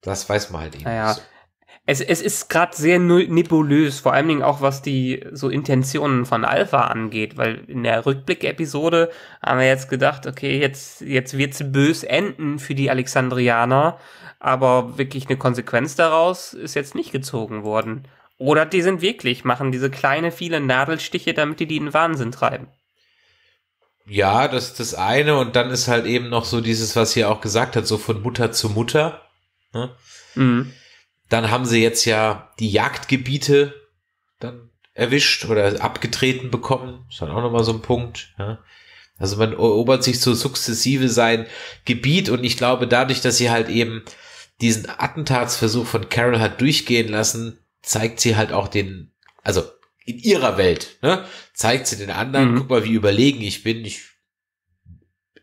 Das weiß man halt eben. Naja. So. Es, es ist gerade sehr nebulös, vor allen Dingen auch was die so Intentionen von Alpha angeht, weil in der Rückblick-Episode haben wir jetzt gedacht, okay, jetzt, jetzt es bös enden für die Alexandrianer, aber wirklich eine Konsequenz daraus ist jetzt nicht gezogen worden. Oder die sind wirklich, machen diese kleine, viele Nadelstiche, damit die die in Wahnsinn treiben. Ja, das ist das eine. Und dann ist halt eben noch so dieses, was hier auch gesagt hat, so von Mutter zu Mutter. Ne? Mhm. Dann haben sie jetzt ja die Jagdgebiete dann erwischt oder abgetreten bekommen. Ist dann auch nochmal so ein Punkt. Ja? Also man erobert sich so sukzessive sein Gebiet und ich glaube dadurch, dass sie halt eben diesen Attentatsversuch von Carol hat durchgehen lassen, zeigt sie halt auch den, also in ihrer Welt, ne, zeigt sie den anderen, mhm. guck mal, wie überlegen ich bin, ich,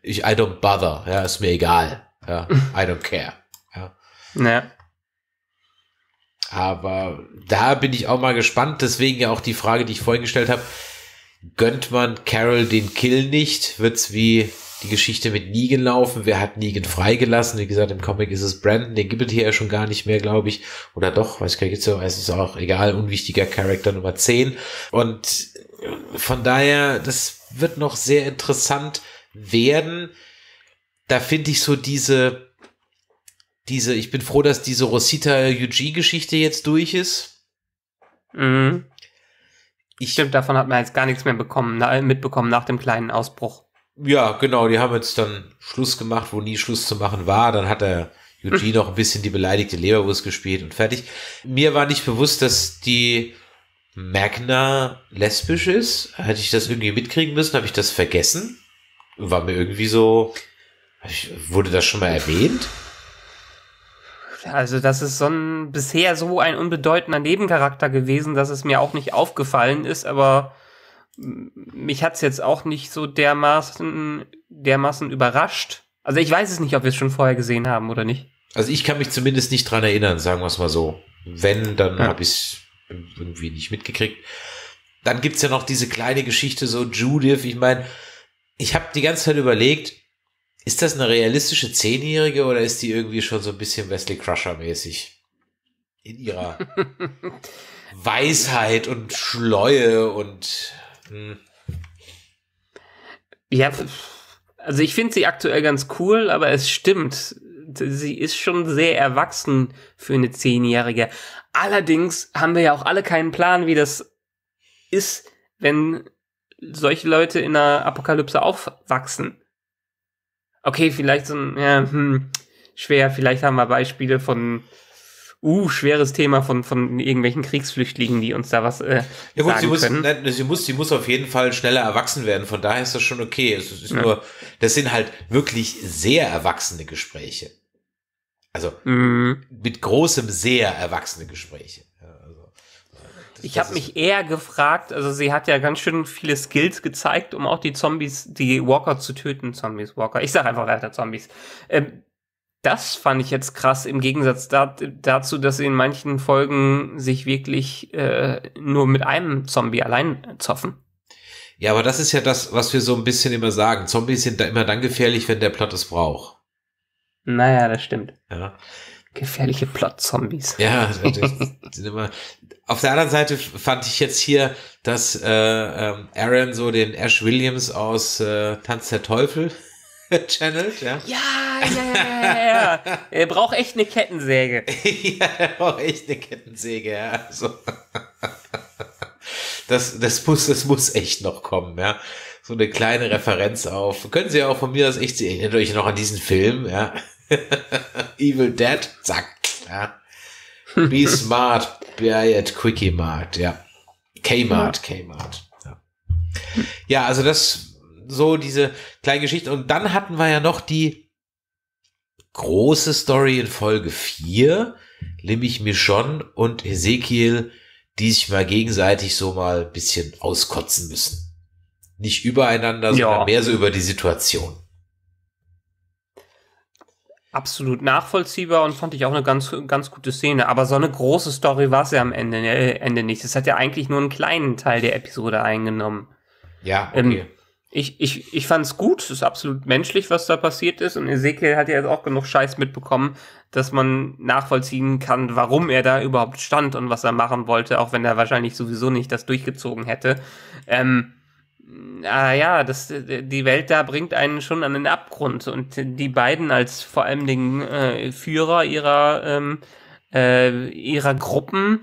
ich, I don't bother, ja, ist mir egal, ja, I don't care, ja. Naja. Aber da bin ich auch mal gespannt, deswegen ja auch die Frage, die ich vorhin gestellt habe, gönnt man Carol den Kill nicht, wird's wie die Geschichte mit Negan laufen. Wer hat Negan freigelassen? Wie gesagt, im Comic ist es Brandon, den gibt es hier ja schon gar nicht mehr, glaube ich. Oder doch, weiß ich gar nicht, es ist auch egal, unwichtiger Charakter Nummer 10. Und von daher, das wird noch sehr interessant werden. Da finde ich so diese, diese, ich bin froh, dass diese Rosita-Yuji-Geschichte jetzt durch ist. Mhm. Ich, Stimmt, davon hat man jetzt gar nichts mehr bekommen, mitbekommen nach dem kleinen Ausbruch ja, genau, die haben jetzt dann Schluss gemacht, wo nie Schluss zu machen war. Dann hat er Eugene hm. noch ein bisschen die beleidigte Leberwurst gespielt und fertig. Mir war nicht bewusst, dass die Magna lesbisch ist. Hätte ich das irgendwie mitkriegen müssen? Habe ich das vergessen? War mir irgendwie so. Wurde das schon mal erwähnt? Also, das ist so ein, bisher so ein unbedeutender Nebencharakter gewesen, dass es mir auch nicht aufgefallen ist, aber mich hat es jetzt auch nicht so dermaßen, dermaßen überrascht. Also ich weiß es nicht, ob wir es schon vorher gesehen haben oder nicht. Also ich kann mich zumindest nicht dran erinnern, sagen wir es mal so. Wenn, dann ja. habe ich es irgendwie nicht mitgekriegt. Dann gibt es ja noch diese kleine Geschichte, so Judith, ich meine, ich habe die ganze Zeit überlegt, ist das eine realistische Zehnjährige oder ist die irgendwie schon so ein bisschen Wesley Crusher-mäßig? In ihrer Weisheit und Schleue und hm. Ja, also ich finde sie aktuell ganz cool, aber es stimmt. Sie ist schon sehr erwachsen für eine Zehnjährige. Allerdings haben wir ja auch alle keinen Plan, wie das ist, wenn solche Leute in einer Apokalypse aufwachsen. Okay, vielleicht so ein, ja, hm, schwer, vielleicht haben wir Beispiele von uh, schweres Thema von, von irgendwelchen Kriegsflüchtlingen, die uns da was äh, ja, gut, sagen sie muss, können. Nein, sie, muss, sie muss auf jeden Fall schneller erwachsen werden, von daher ist das schon okay. Es ist ja. nur, das sind halt wirklich sehr erwachsene Gespräche. Also mhm. mit großem sehr erwachsene Gespräche. Also, ich habe mich eher gefragt, also sie hat ja ganz schön viele Skills gezeigt, um auch die Zombies, die Walker zu töten, Zombies, Walker, ich sage einfach weiter Zombies, ähm, das fand ich jetzt krass, im Gegensatz da, dazu, dass sie in manchen Folgen sich wirklich äh, nur mit einem Zombie allein zoffen. Ja, aber das ist ja das, was wir so ein bisschen immer sagen. Zombies sind da immer dann gefährlich, wenn der Plot es braucht. Naja, das stimmt. Ja. Gefährliche Plot-Zombies. Ja, also sind immer. Auf der anderen Seite fand ich jetzt hier, dass äh, ähm, Aaron so den Ash Williams aus äh, Tanz der Teufel channelt, ja. Ja, ja, ja, ja. ja. er braucht echt eine Kettensäge. ja, er braucht echt eine Kettensäge, ja. Also, das, das, muss, das muss echt noch kommen, ja. So eine kleine Referenz auf. Können Sie auch von mir aus echt sehen. Erinnert euch noch an diesen Film, ja. Evil Dead, zack, ja. Be smart, buy at Quickie Mart, ja. Kmart, Kmart. Ja, ja also das so diese kleine Geschichte. Und dann hatten wir ja noch die große Story in Folge 4, nämlich Michonne und Ezekiel, die sich mal gegenseitig so mal ein bisschen auskotzen müssen. Nicht übereinander, sondern mehr so über die Situation. Absolut nachvollziehbar und fand ich auch eine ganz, ganz gute Szene. Aber so eine große Story war es ja am Ende, äh, Ende nicht. Es hat ja eigentlich nur einen kleinen Teil der Episode eingenommen. Ja, ähm, okay. Ähm, ich, ich, ich fand es gut, es ist absolut menschlich, was da passiert ist. Und Ezekiel hat ja jetzt auch genug Scheiß mitbekommen, dass man nachvollziehen kann, warum er da überhaupt stand und was er machen wollte, auch wenn er wahrscheinlich sowieso nicht das durchgezogen hätte. Ähm, ah ja, das, die Welt da bringt einen schon an den Abgrund. Und die beiden als vor allen Dingen äh, Führer ihrer ähm, äh, ihrer Gruppen,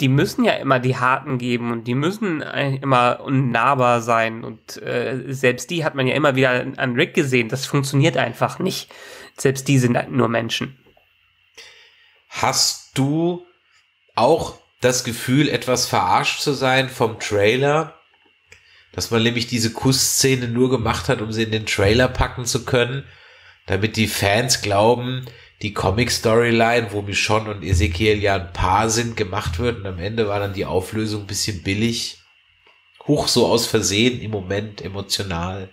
die müssen ja immer die Harten geben und die müssen immer unnahbar sein. Und äh, selbst die hat man ja immer wieder an Rick gesehen. Das funktioniert einfach nicht. Selbst die sind halt nur Menschen. Hast du auch das Gefühl, etwas verarscht zu sein vom Trailer? Dass man nämlich diese Kussszene nur gemacht hat, um sie in den Trailer packen zu können, damit die Fans glauben, die Comic-Storyline, wo Michonne und Ezekiel ja ein Paar sind, gemacht wird und am Ende war dann die Auflösung ein bisschen billig. Hoch so aus Versehen im Moment emotional.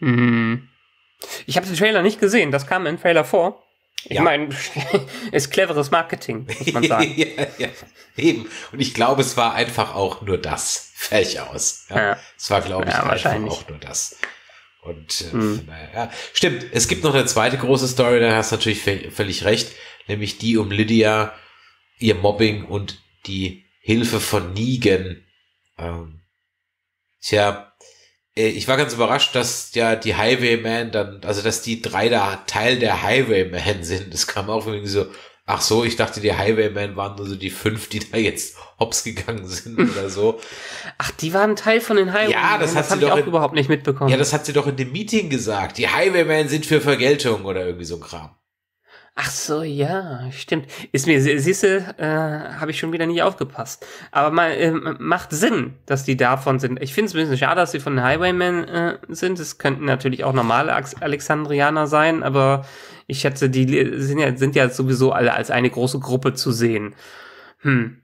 Mhm. Ich habe den Trailer nicht gesehen, das kam im Trailer vor. Ich ja. meine, ist cleveres Marketing, muss man sagen. ja, ja, eben. Und ich glaube, es war einfach auch nur das. Fertig aus. Ja. ja. Es war, glaube ich, einfach auch nur das. Und äh, mhm. naja, ja. stimmt, es gibt noch eine zweite große Story, da hast du natürlich völlig recht, nämlich die um Lydia, ihr Mobbing und die Hilfe von Negan. Ähm, tja, äh, ich war ganz überrascht, dass ja die Highwaymen dann, also dass die drei da Teil der Highwaymen sind. Das kam auch irgendwie so, ach so, ich dachte, die Highwaymen waren nur so die fünf, die da jetzt hops gegangen sind oder so. Ach, die waren Teil von den Highwaymen. Ja, das, das hat sie doch ich in, überhaupt nicht mitbekommen. Ja, das hat sie doch in dem Meeting gesagt. Die Highwaymen sind für Vergeltung oder irgendwie so ein Kram. Ach so, ja, stimmt. Ist mir, siehste, äh, habe ich schon wieder nicht aufgepasst. Aber mal, äh, macht Sinn, dass die davon sind. Ich finde es ein bisschen schade, dass sie von den Highwaymen äh, sind. Es könnten natürlich auch normale Alexandrianer sein, aber ich schätze, die sind ja, sind ja sowieso alle als eine große Gruppe zu sehen. Hm.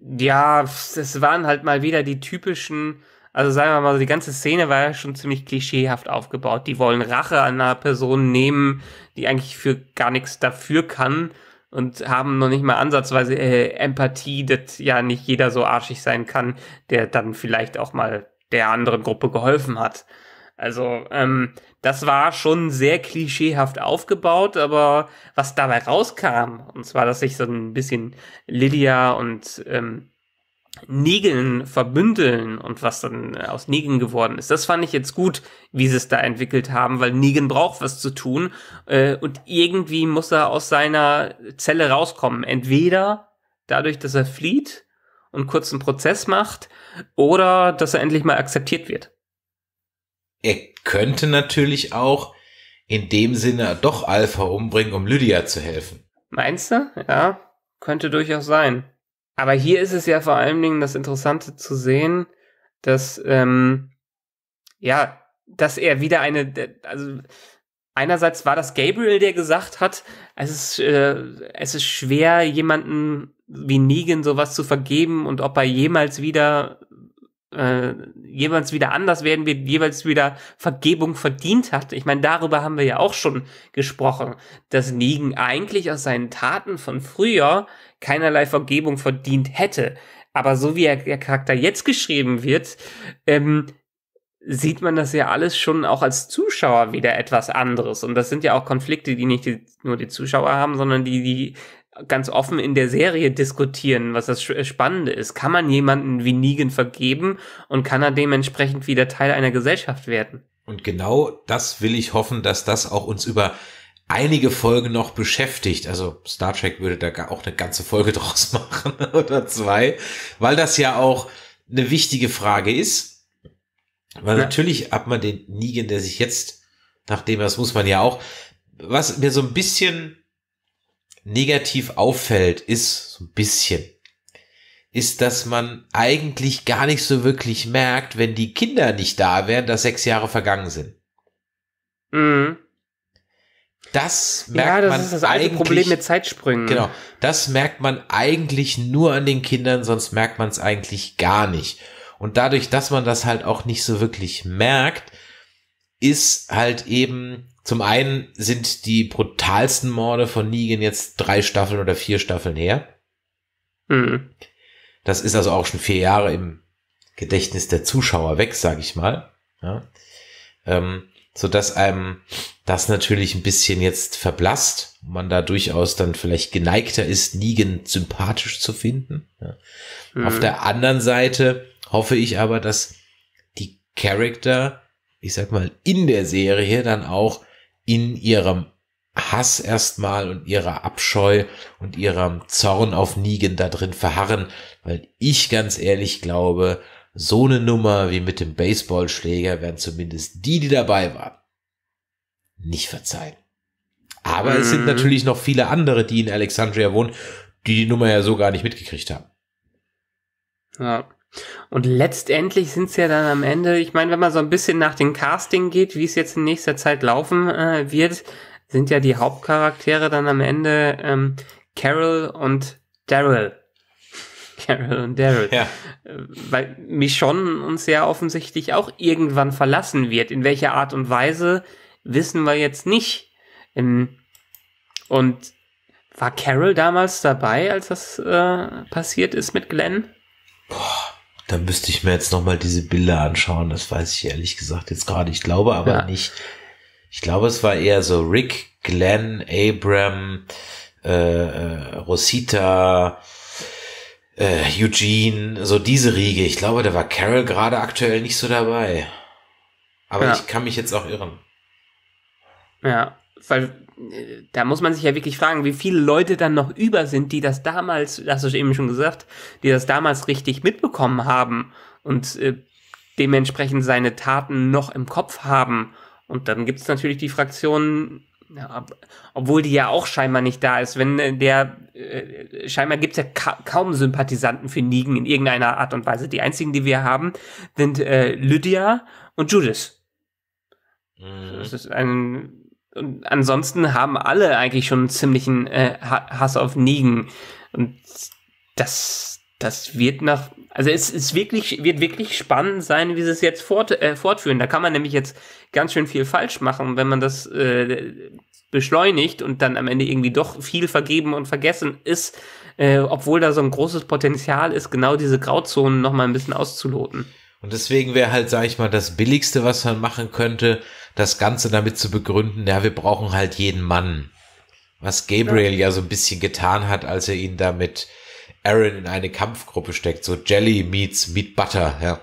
Ja, es waren halt mal wieder die typischen, also sagen wir mal, die ganze Szene war ja schon ziemlich klischeehaft aufgebaut. Die wollen Rache an einer Person nehmen, die eigentlich für gar nichts dafür kann und haben noch nicht mal ansatzweise äh, Empathie, dass ja nicht jeder so arschig sein kann, der dann vielleicht auch mal der anderen Gruppe geholfen hat. Also ähm, das war schon sehr klischeehaft aufgebaut, aber was dabei rauskam, und zwar, dass sich so ein bisschen Lydia und ähm, Negeln verbündeln und was dann aus Negan geworden ist. Das fand ich jetzt gut, wie sie es da entwickelt haben, weil Negan braucht was zu tun äh, und irgendwie muss er aus seiner Zelle rauskommen. Entweder dadurch, dass er flieht und kurzen Prozess macht oder dass er endlich mal akzeptiert wird er könnte natürlich auch in dem Sinne doch Alpha umbringen, um Lydia zu helfen. Meinst du? Ja, könnte durchaus sein. Aber hier ist es ja vor allen Dingen das Interessante zu sehen, dass ähm, ja, dass er wieder eine, also einerseits war das Gabriel, der gesagt hat, es ist äh, es ist schwer jemanden wie Negan sowas zu vergeben und ob er jemals wieder äh, jeweils wieder anders werden wird, jeweils wieder Vergebung verdient hat. Ich meine, darüber haben wir ja auch schon gesprochen, dass Negan eigentlich aus seinen Taten von früher keinerlei Vergebung verdient hätte. Aber so wie er, der Charakter jetzt geschrieben wird, ähm, sieht man das ja alles schon auch als Zuschauer wieder etwas anderes. Und das sind ja auch Konflikte, die nicht die, nur die Zuschauer haben, sondern die die ganz offen in der Serie diskutieren, was das äh, Spannende ist. Kann man jemanden wie Negan vergeben und kann er dementsprechend wieder Teil einer Gesellschaft werden? Und genau das will ich hoffen, dass das auch uns über einige Folgen noch beschäftigt. Also Star Trek würde da auch eine ganze Folge draus machen oder zwei, weil das ja auch eine wichtige Frage ist. Weil ja. natürlich hat man den Negan, der sich jetzt, nachdem das muss man ja auch, was mir so ein bisschen negativ auffällt, ist so ein bisschen, ist, dass man eigentlich gar nicht so wirklich merkt, wenn die Kinder nicht da wären, dass sechs Jahre vergangen sind. Mhm. Das merkt Ja, das man ist das alte Problem mit Zeitsprüngen. Genau. Das merkt man eigentlich nur an den Kindern, sonst merkt man es eigentlich gar nicht. Und dadurch, dass man das halt auch nicht so wirklich merkt, ist halt eben zum einen sind die brutalsten Morde von Negan jetzt drei Staffeln oder vier Staffeln her. Mhm. Das ist also auch schon vier Jahre im Gedächtnis der Zuschauer weg, sag ich mal. Ja. Ähm, so einem das natürlich ein bisschen jetzt verblasst, man da durchaus dann vielleicht geneigter ist, Negan sympathisch zu finden. Ja. Mhm. Auf der anderen Seite hoffe ich aber, dass die Charakter, ich sag mal, in der Serie dann auch in ihrem Hass erstmal und ihrer Abscheu und ihrem Zorn auf Nigen da drin verharren, weil ich ganz ehrlich glaube, so eine Nummer wie mit dem Baseballschläger werden zumindest die, die dabei waren, nicht verzeihen. Aber es sind mhm. natürlich noch viele andere, die in Alexandria wohnen, die die Nummer ja so gar nicht mitgekriegt haben. Ja. Und letztendlich sind es ja dann am Ende, ich meine, wenn man so ein bisschen nach dem Casting geht, wie es jetzt in nächster Zeit laufen äh, wird, sind ja die Hauptcharaktere dann am Ende ähm, Carol und Daryl. Carol und Daryl. Ja. Äh, weil Michonne uns ja offensichtlich auch irgendwann verlassen wird. In welcher Art und Weise, wissen wir jetzt nicht. Ähm, und war Carol damals dabei, als das äh, passiert ist mit Glenn? Boah, da müsste ich mir jetzt nochmal diese Bilder anschauen. Das weiß ich ehrlich gesagt jetzt gerade. Ich glaube aber ja. nicht. Ich glaube, es war eher so Rick, Glenn, Abram, äh, äh, Rosita, äh, Eugene, so diese Riege. Ich glaube, da war Carol gerade aktuell nicht so dabei. Aber ja. ich kann mich jetzt auch irren. Ja, weil da muss man sich ja wirklich fragen, wie viele Leute dann noch über sind, die das damals, das hast du eben schon gesagt, die das damals richtig mitbekommen haben und äh, dementsprechend seine Taten noch im Kopf haben. Und dann gibt es natürlich die Fraktion, ob, obwohl die ja auch scheinbar nicht da ist, wenn äh, der, äh, scheinbar gibt es ja ka kaum Sympathisanten für Nigen in irgendeiner Art und Weise. Die einzigen, die wir haben, sind äh, Lydia und Judith. Mhm. Das ist ein und ansonsten haben alle eigentlich schon einen ziemlichen äh, Hass auf Negan. Und das, das wird nach, also es ist wirklich, wird wirklich spannend sein, wie sie es jetzt fort, äh, fortführen. Da kann man nämlich jetzt ganz schön viel falsch machen, wenn man das äh, beschleunigt und dann am Ende irgendwie doch viel vergeben und vergessen ist, äh, obwohl da so ein großes Potenzial ist, genau diese Grauzonen nochmal ein bisschen auszuloten. Und deswegen wäre halt, sag ich mal, das Billigste, was man machen könnte, das Ganze damit zu begründen, ja, wir brauchen halt jeden Mann. Was Gabriel ja, ja so ein bisschen getan hat, als er ihn damit Aaron in eine Kampfgruppe steckt, so Jelly meets Meat Butter, ja.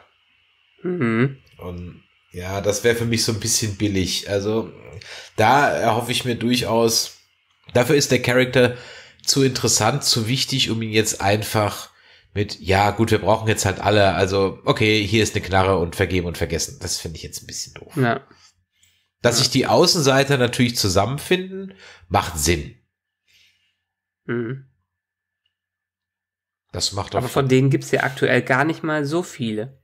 Mhm. Und ja, das wäre für mich so ein bisschen billig. Also da erhoffe ich mir durchaus, dafür ist der Charakter zu interessant, zu wichtig, um ihn jetzt einfach mit, ja gut, wir brauchen jetzt halt alle, also okay, hier ist eine Knarre und vergeben und vergessen. Das finde ich jetzt ein bisschen doof. Ja. Dass sich die Außenseiter natürlich zusammenfinden, macht Sinn. Mhm. Das macht auch Aber von denen gibt's ja aktuell gar nicht mal so viele.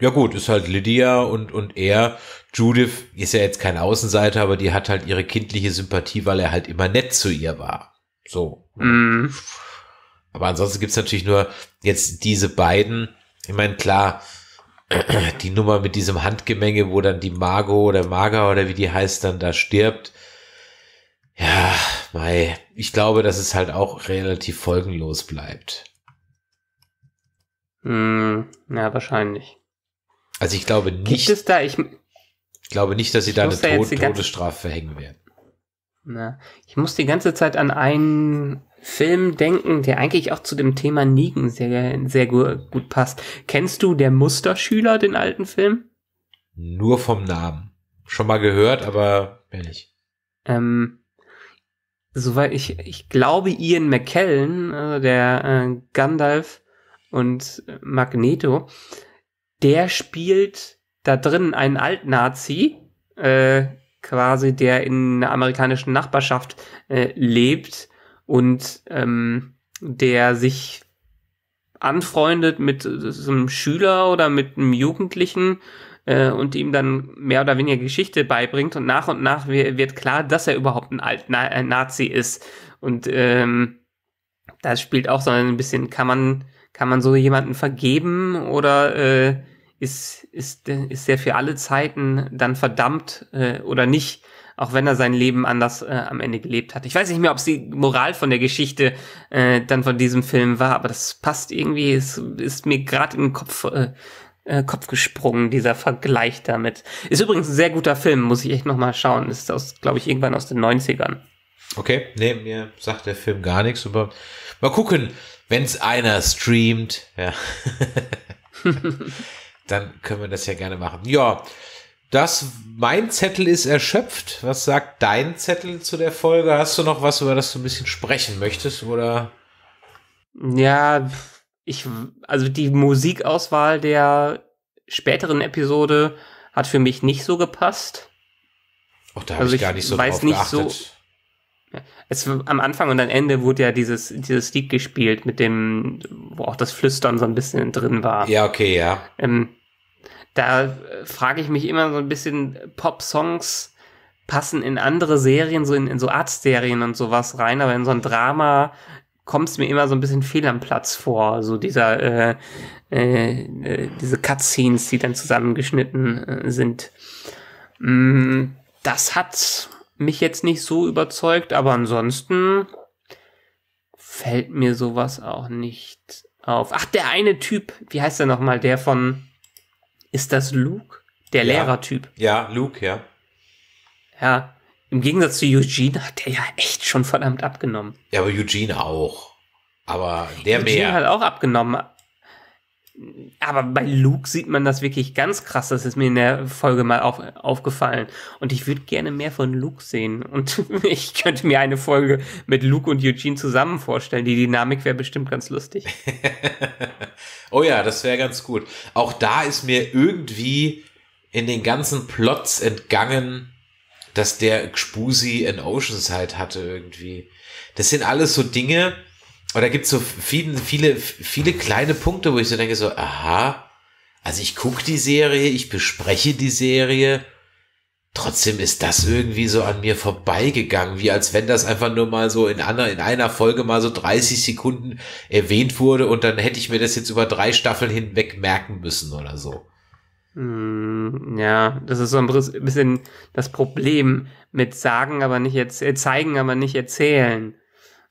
Ja gut, ist halt Lydia und, und er. Judith ist ja jetzt kein Außenseiter, aber die hat halt ihre kindliche Sympathie, weil er halt immer nett zu ihr war. So. Mm. Aber ansonsten gibt's natürlich nur jetzt diese beiden. Ich meine, klar, die Nummer mit diesem Handgemenge, wo dann die Margo oder Maga oder wie die heißt, dann da stirbt. Ja, mei, ich glaube, dass es halt auch relativ folgenlos bleibt. Mm, ja, wahrscheinlich. Also ich glaube nicht. Gibt es da, ich, ich glaube nicht, dass sie da eine Tod Todesstrafe verhängen werden. Na, ich muss die ganze Zeit an einen Film denken, der eigentlich auch zu dem Thema Nigen sehr, sehr gut passt. Kennst du der Musterschüler, den alten Film? Nur vom Namen. Schon mal gehört, aber ehrlich. Ähm, soweit ich, ich glaube, Ian McKellen, also der äh, Gandalf und Magneto, der spielt da drin einen Altnazi, äh, quasi der in einer amerikanischen Nachbarschaft äh, lebt und ähm, der sich anfreundet mit äh, so einem Schüler oder mit einem Jugendlichen äh, und ihm dann mehr oder weniger Geschichte beibringt und nach und nach wird klar, dass er überhaupt ein Alt Nazi ist. Und ähm, das spielt auch so ein bisschen, kann man, kann man so jemanden vergeben oder äh, ist, ist, ist der für alle Zeiten dann verdammt äh, oder nicht? auch wenn er sein Leben anders äh, am Ende gelebt hat. Ich weiß nicht mehr, ob es die Moral von der Geschichte äh, dann von diesem Film war, aber das passt irgendwie, es ist mir gerade in den Kopf, äh, äh, Kopf gesprungen, dieser Vergleich damit. Ist übrigens ein sehr guter Film, muss ich echt nochmal schauen. Ist aus, glaube ich, irgendwann aus den 90ern. Okay, nee, mir sagt der Film gar nichts, aber mal gucken, wenn's einer streamt, ja. dann können wir das ja gerne machen. Ja, das, mein Zettel ist erschöpft. Was sagt dein Zettel zu der Folge? Hast du noch was, über das du ein bisschen sprechen möchtest, oder? Ja, ich, also die Musikauswahl der späteren Episode hat für mich nicht so gepasst. Auch da habe also ich gar nicht so weiß drauf nicht geachtet. So, es, am Anfang und am Ende wurde ja dieses, dieses Lied gespielt, mit dem, wo auch das Flüstern so ein bisschen drin war. Ja, okay, ja. Ähm, da äh, frage ich mich immer so ein bisschen, Pop-Songs passen in andere Serien, so in, in so Arztserien und sowas rein, aber in so ein Drama kommt es mir immer so ein bisschen fehl am Platz vor. So dieser, äh, äh, äh diese Cutscenes, die dann zusammengeschnitten äh, sind. Mm, das hat mich jetzt nicht so überzeugt, aber ansonsten fällt mir sowas auch nicht auf. Ach, der eine Typ, wie heißt der nochmal, der von ist das Luke, der ja. Lehrertyp. Ja, Luke, ja. Ja, im Gegensatz zu Eugene hat der ja echt schon verdammt abgenommen. Ja, aber Eugene auch. Aber der Eugene mehr. hat auch abgenommen, aber bei Luke sieht man das wirklich ganz krass. Das ist mir in der Folge mal auf, aufgefallen. Und ich würde gerne mehr von Luke sehen. Und ich könnte mir eine Folge mit Luke und Eugene zusammen vorstellen. Die Dynamik wäre bestimmt ganz lustig. oh ja, das wäre ganz gut. Auch da ist mir irgendwie in den ganzen Plots entgangen, dass der Spusi in Oceanside hatte irgendwie. Das sind alles so Dinge, oder gibt es so viele, viele, viele kleine Punkte, wo ich so denke, so, aha, also ich gucke die Serie, ich bespreche die Serie, trotzdem ist das irgendwie so an mir vorbeigegangen, wie als wenn das einfach nur mal so in einer, in einer Folge mal so 30 Sekunden erwähnt wurde und dann hätte ich mir das jetzt über drei Staffeln hinweg merken müssen oder so. Mm, ja, das ist so ein bisschen das Problem mit sagen, aber nicht erzählen, zeigen, aber nicht erzählen.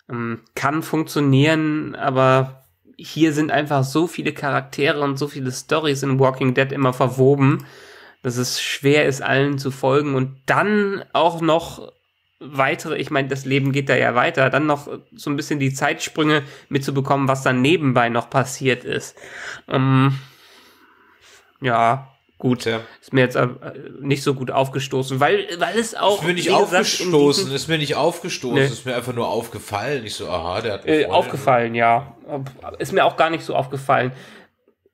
Ähm, kann funktionieren, aber hier sind einfach so viele Charaktere und so viele Stories in Walking Dead immer verwoben, dass es schwer ist, allen zu folgen und dann auch noch weitere, ich meine, das Leben geht da ja weiter, dann noch so ein bisschen die Zeitsprünge mitzubekommen, was dann nebenbei noch passiert ist. Ähm, ja, gut. Ja. Ist mir jetzt äh, nicht so gut aufgestoßen, weil, weil es auch. Ist mir nicht aufgestoßen, ist mir nicht aufgestoßen, nee. ist mir einfach nur aufgefallen. Ich so, aha, der hat. Äh, ne? aufgefallen, ja. Ist mir auch gar nicht so aufgefallen.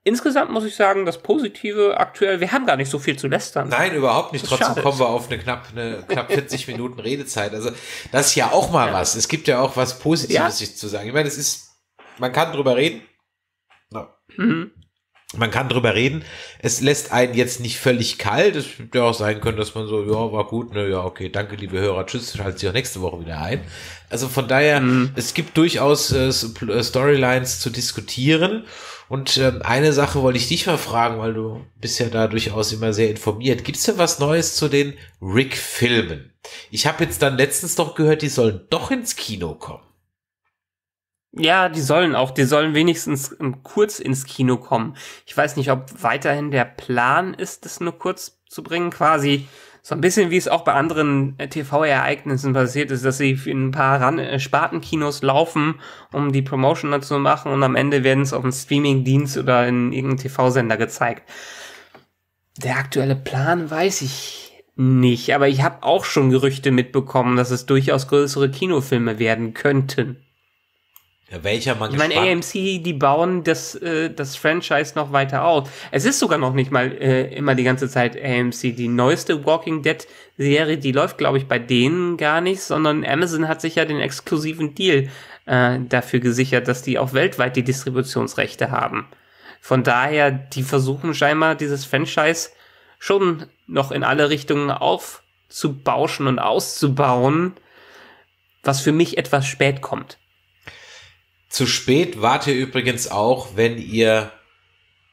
Insgesamt muss ich sagen, das Positive aktuell, wir haben gar nicht so viel zu lästern. Nein, überhaupt nicht. Trotzdem schade. kommen wir auf eine knapp, eine knapp 40 Minuten Redezeit. Also, das ist ja auch mal ja. was. Es gibt ja auch was Positives ja? zu sagen. Ich meine, es ist, man kann drüber reden. No. Mhm man kann drüber reden. Es lässt einen jetzt nicht völlig kalt. Es hätte auch sein können, dass man so, ja, war gut, ne, ja, okay, danke, liebe Hörer, tschüss, schaltet sich auch nächste Woche wieder ein. Also von daher, mhm. es gibt durchaus äh, äh Storylines zu diskutieren. Und ähm, eine Sache wollte ich dich mal fragen, weil du bist ja da durchaus immer sehr informiert. Gibt's denn was Neues zu den Rick-Filmen? Ich habe jetzt dann letztens doch gehört, die sollen doch ins Kino kommen. Ja, die sollen auch, die sollen wenigstens kurz ins Kino kommen. Ich weiß nicht, ob weiterhin der Plan ist, das nur kurz zu bringen, quasi so ein bisschen wie es auch bei anderen äh, TV-Ereignissen passiert ist, dass sie in ein paar Ran äh, Spartenkinos laufen, um die Promotion dazu zu machen und am Ende werden es auf dem Streaming-Dienst oder in irgendeinem TV-Sender gezeigt. Der aktuelle Plan weiß ich nicht, aber ich habe auch schon Gerüchte mitbekommen, dass es durchaus größere Kinofilme werden könnten. Ja, welcher man Ich meine, AMC, die bauen das, äh, das Franchise noch weiter aus. Es ist sogar noch nicht mal äh, immer die ganze Zeit AMC. Die neueste Walking Dead Serie, die läuft, glaube ich, bei denen gar nicht, sondern Amazon hat sich ja den exklusiven Deal äh, dafür gesichert, dass die auch weltweit die Distributionsrechte haben. Von daher, die versuchen scheinbar dieses Franchise schon noch in alle Richtungen aufzubauschen und auszubauen, was für mich etwas spät kommt. Zu spät wart ihr übrigens auch, wenn ihr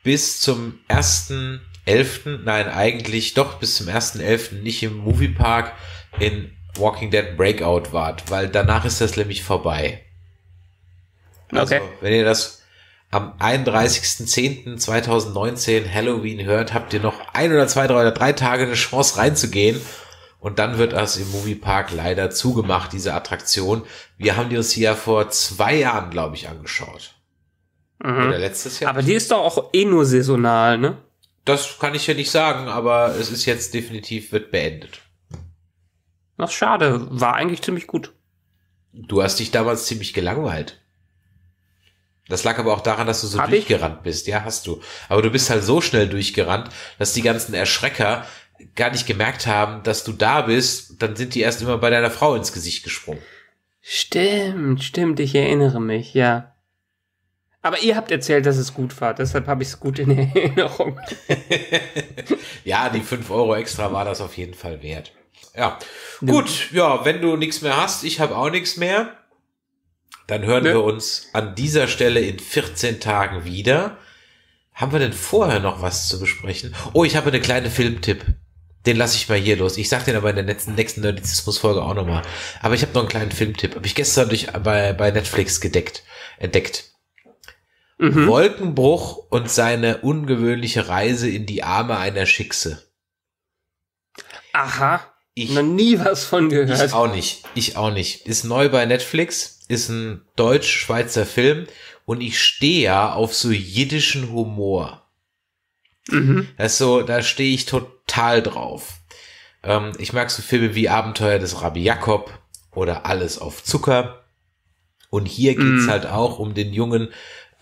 bis zum ersten elften, nein, eigentlich doch bis zum ersten elften nicht im Moviepark in Walking Dead Breakout wart, weil danach ist das nämlich vorbei. Also, okay. wenn ihr das am 31.10.2019 Halloween hört, habt ihr noch ein oder zwei, drei oder drei Tage eine Chance reinzugehen und dann wird das im Moviepark leider zugemacht, diese Attraktion. Wir haben die uns hier vor zwei Jahren, glaube ich, angeschaut. Mhm. Oder letztes Jahr. Aber die ist doch auch eh nur saisonal, ne? Das kann ich ja nicht sagen, aber es ist jetzt definitiv, wird beendet. Ach, schade. War eigentlich ziemlich gut. Du hast dich damals ziemlich gelangweilt. Das lag aber auch daran, dass du so Hab durchgerannt ich? bist. Ja, hast du. Aber du bist halt so schnell durchgerannt, dass die ganzen Erschrecker gar nicht gemerkt haben, dass du da bist, dann sind die erst immer bei deiner Frau ins Gesicht gesprungen. Stimmt, stimmt, ich erinnere mich, ja. Aber ihr habt erzählt, dass es gut war, deshalb habe ich es gut in Erinnerung. ja, die fünf Euro extra war das auf jeden Fall wert. Ja, gut, ja, wenn du nichts mehr hast, ich habe auch nichts mehr, dann hören ne? wir uns an dieser Stelle in 14 Tagen wieder. Haben wir denn vorher noch was zu besprechen? Oh, ich habe eine kleine Filmtipp. Den lasse ich mal hier los. Ich sag den aber in der letzten, nächsten Nerdizismus-Folge auch nochmal. Aber ich habe noch einen kleinen Filmtipp. Habe ich gestern durch, bei, bei Netflix gedeckt, entdeckt. Mhm. Wolkenbruch und seine ungewöhnliche Reise in die Arme einer Schickse. Aha. Ich noch nie was von gehört. Ich auch nicht. Ich auch nicht. Ist neu bei Netflix, ist ein deutsch-schweizer Film und ich stehe ja auf so jiddischen Humor. Mhm. Das ist so, da stehe ich total drauf. Ähm, ich mag so Filme wie Abenteuer des Rabbi Jakob oder Alles auf Zucker. Und hier mhm. geht's mhm. halt auch um den jungen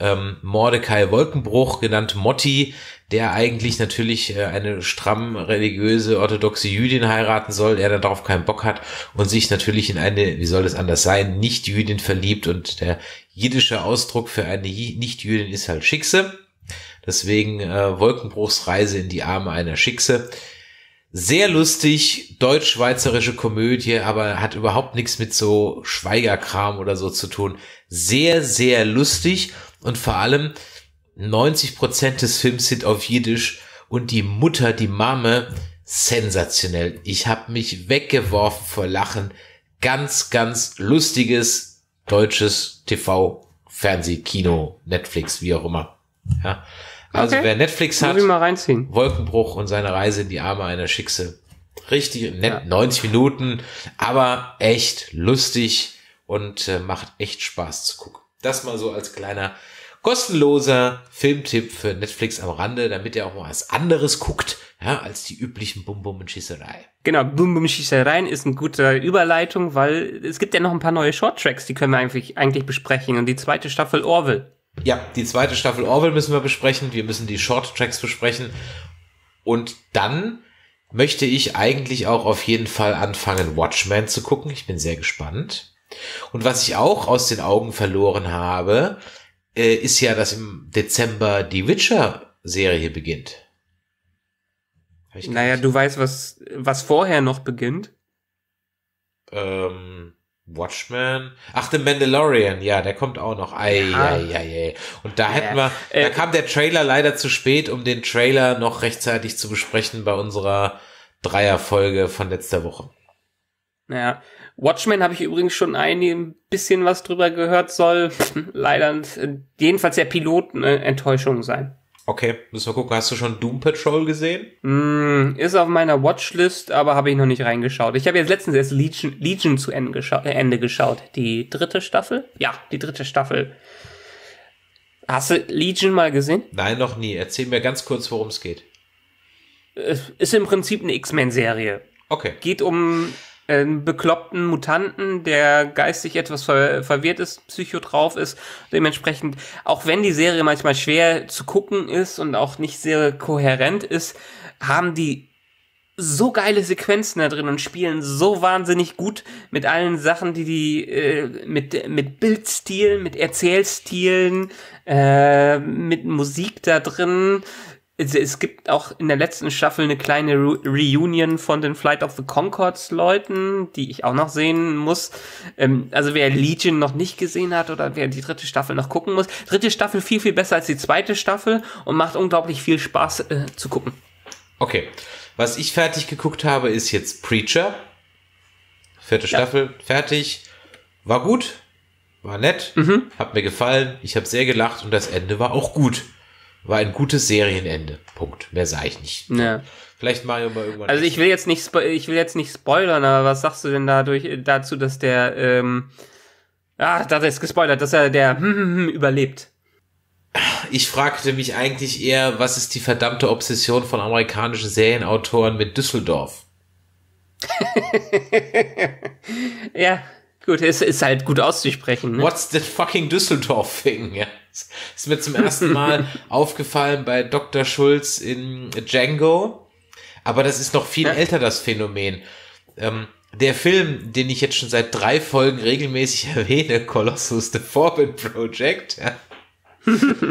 ähm, Mordecai Wolkenbruch, genannt Motti, der eigentlich natürlich äh, eine stramm religiöse orthodoxe Jüdin heiraten soll, er dann darauf keinen Bock hat und sich natürlich in eine, wie soll das anders sein, Nicht-Jüdin verliebt und der jiddische Ausdruck für eine Nicht-Jüdin ist halt Schickse. Deswegen äh, Wolkenbruchsreise in die Arme einer Schickse. Sehr lustig, deutsch-schweizerische Komödie, aber hat überhaupt nichts mit so Schweigerkram oder so zu tun. Sehr, sehr lustig und vor allem 90% Prozent des Films sind auf Jiddisch und die Mutter, die Mame, sensationell. Ich habe mich weggeworfen vor Lachen. Ganz, ganz lustiges deutsches TV, Fernseh, Kino, Netflix, wie auch immer. Ja. Also okay. wer Netflix hat, Wolkenbruch und seine Reise in die Arme einer Schickse. Richtig, ja. 90 Minuten, aber echt lustig und äh, macht echt Spaß zu gucken. Das mal so als kleiner kostenloser Filmtipp für Netflix am Rande, damit ihr auch mal was anderes guckt, ja, als die üblichen Bum Bum und Schießerei. Genau, Bum Bum Schießereien ist eine gute Überleitung, weil es gibt ja noch ein paar neue Shorttracks, die können wir eigentlich, eigentlich besprechen. Und die zweite Staffel Orville ja, die zweite Staffel Orwell müssen wir besprechen. Wir müssen die Short Tracks besprechen. Und dann möchte ich eigentlich auch auf jeden Fall anfangen, Watchmen zu gucken. Ich bin sehr gespannt. Und was ich auch aus den Augen verloren habe, äh, ist ja, dass im Dezember die Witcher-Serie beginnt. Naja, du weißt, was, was vorher noch beginnt. Ähm, Watchmen. Ach, The Mandalorian, ja, der kommt auch noch. Ei, ja. ei, ei, ei. Und da hätten wir, äh, da kam der Trailer leider zu spät, um den Trailer noch rechtzeitig zu besprechen bei unserer Dreierfolge von letzter Woche. Naja, Watchmen habe ich übrigens schon ein bisschen was drüber gehört, soll leider jedenfalls der Piloten äh, Enttäuschung sein. Okay, müssen wir gucken. Hast du schon Doom Patrol gesehen? Mm, ist auf meiner Watchlist, aber habe ich noch nicht reingeschaut. Ich habe jetzt letztens erst Legion, Legion zu Ende, gescha äh, Ende geschaut. Die dritte Staffel? Ja, die dritte Staffel. Hast du Legion mal gesehen? Nein, noch nie. Erzähl mir ganz kurz, worum es geht. Es ist im Prinzip eine X-Men-Serie. Okay. Geht um einen bekloppten Mutanten, der geistig etwas ver verwirrt ist, psycho drauf ist. Dementsprechend, auch wenn die Serie manchmal schwer zu gucken ist und auch nicht sehr kohärent ist, haben die so geile Sequenzen da drin und spielen so wahnsinnig gut mit allen Sachen, die die äh, mit mit Bildstilen, mit Erzählstilen, äh, mit Musik da drin, es, gibt auch in der letzten Staffel eine kleine Re Reunion von den Flight of the Concords Leuten, die ich auch noch sehen muss. Ähm, also wer Legion noch nicht gesehen hat oder wer die dritte Staffel noch gucken muss. Dritte Staffel viel, viel besser als die zweite Staffel und macht unglaublich viel Spaß äh, zu gucken. Okay. Was ich fertig geguckt habe, ist jetzt Preacher. Vierte ja. Staffel, fertig. War gut, war nett, mhm. hat mir gefallen, ich habe sehr gelacht und das Ende war auch gut war ein gutes Serienende. Punkt. Mehr sage ich nicht. Ja. Vielleicht Mario mal irgendwann. Also ich will jetzt nicht ich will jetzt nicht spoilern, aber was sagst du denn dadurch äh, dazu, dass der ähm, ah, da ist gespoilert, dass er der hm, hm, hm, überlebt? Ich fragte mich eigentlich eher, was ist die verdammte Obsession von amerikanischen Serienautoren mit Düsseldorf? ja, gut, es ist halt gut auszusprechen. Ne? What's the fucking Düsseldorf thing? Ja. Das ist mir zum ersten Mal aufgefallen bei Dr. Schulz in Django. Aber das ist noch viel älter, das Phänomen. Ähm, der Film, den ich jetzt schon seit drei Folgen regelmäßig erwähne, Colossus The Forbin Project, ja.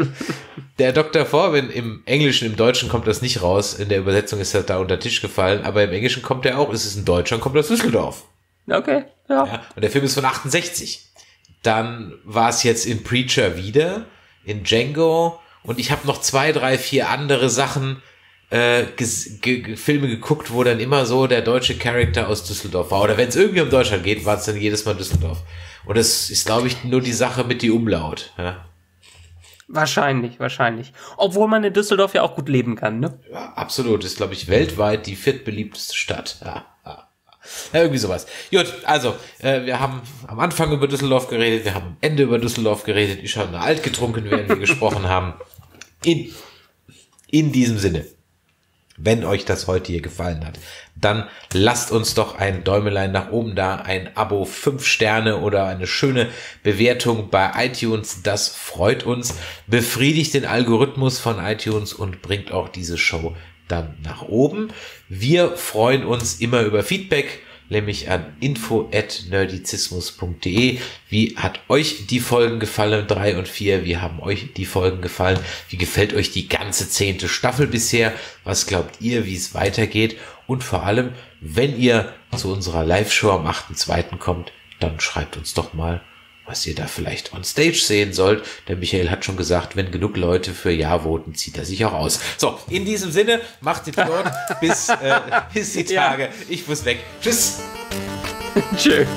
der Dr. Forbin im Englischen, im Deutschen kommt das nicht raus. In der Übersetzung ist er da unter Tisch gefallen, aber im Englischen kommt er auch. Ist es in Deutschland, kommt aus Düsseldorf. Okay, ja. ja. Und der Film ist von 68. Dann war es jetzt in Preacher wieder in Django und ich habe noch zwei, drei, vier andere Sachen, äh, ge ge, Filme geguckt, wo dann immer so der deutsche Charakter aus Düsseldorf war. Oder wenn es irgendwie um Deutschland geht, war es dann jedes Mal Düsseldorf. Und das ist, glaube ich, nur die Sache mit die Umlaut. Ja? Wahrscheinlich, wahrscheinlich. Obwohl man in Düsseldorf ja auch gut leben kann, ne? Ja, absolut. Ist, glaube ich, weltweit die viertbeliebteste Stadt. Ja. Ja, irgendwie sowas. Gut, also, äh, wir haben am Anfang über Düsseldorf geredet, wir haben am Ende über Düsseldorf geredet, ich habe alt getrunken, während wir gesprochen haben. In, in diesem Sinne, wenn euch das heute hier gefallen hat, dann lasst uns doch ein Däumelein nach oben da, ein Abo, fünf Sterne oder eine schöne Bewertung bei iTunes. Das freut uns, befriedigt den Algorithmus von iTunes und bringt auch diese Show dann nach oben. Wir freuen uns immer über Feedback, nämlich an info.nerdizismus.de. Wie hat euch die Folgen gefallen, drei und vier? Wie haben euch die Folgen gefallen? Wie gefällt euch die ganze zehnte Staffel bisher? Was glaubt ihr, wie es weitergeht? Und vor allem, wenn ihr zu unserer Live-Show am 8.2. kommt, dann schreibt uns doch mal was ihr da vielleicht on stage sehen sollt. Der Michael hat schon gesagt, wenn genug Leute für Ja voten, zieht er sich auch aus. So, in diesem Sinne, macht es gut bis, äh, bis die Tage. Ja. Ich muss weg. Tschüss. Tschüss.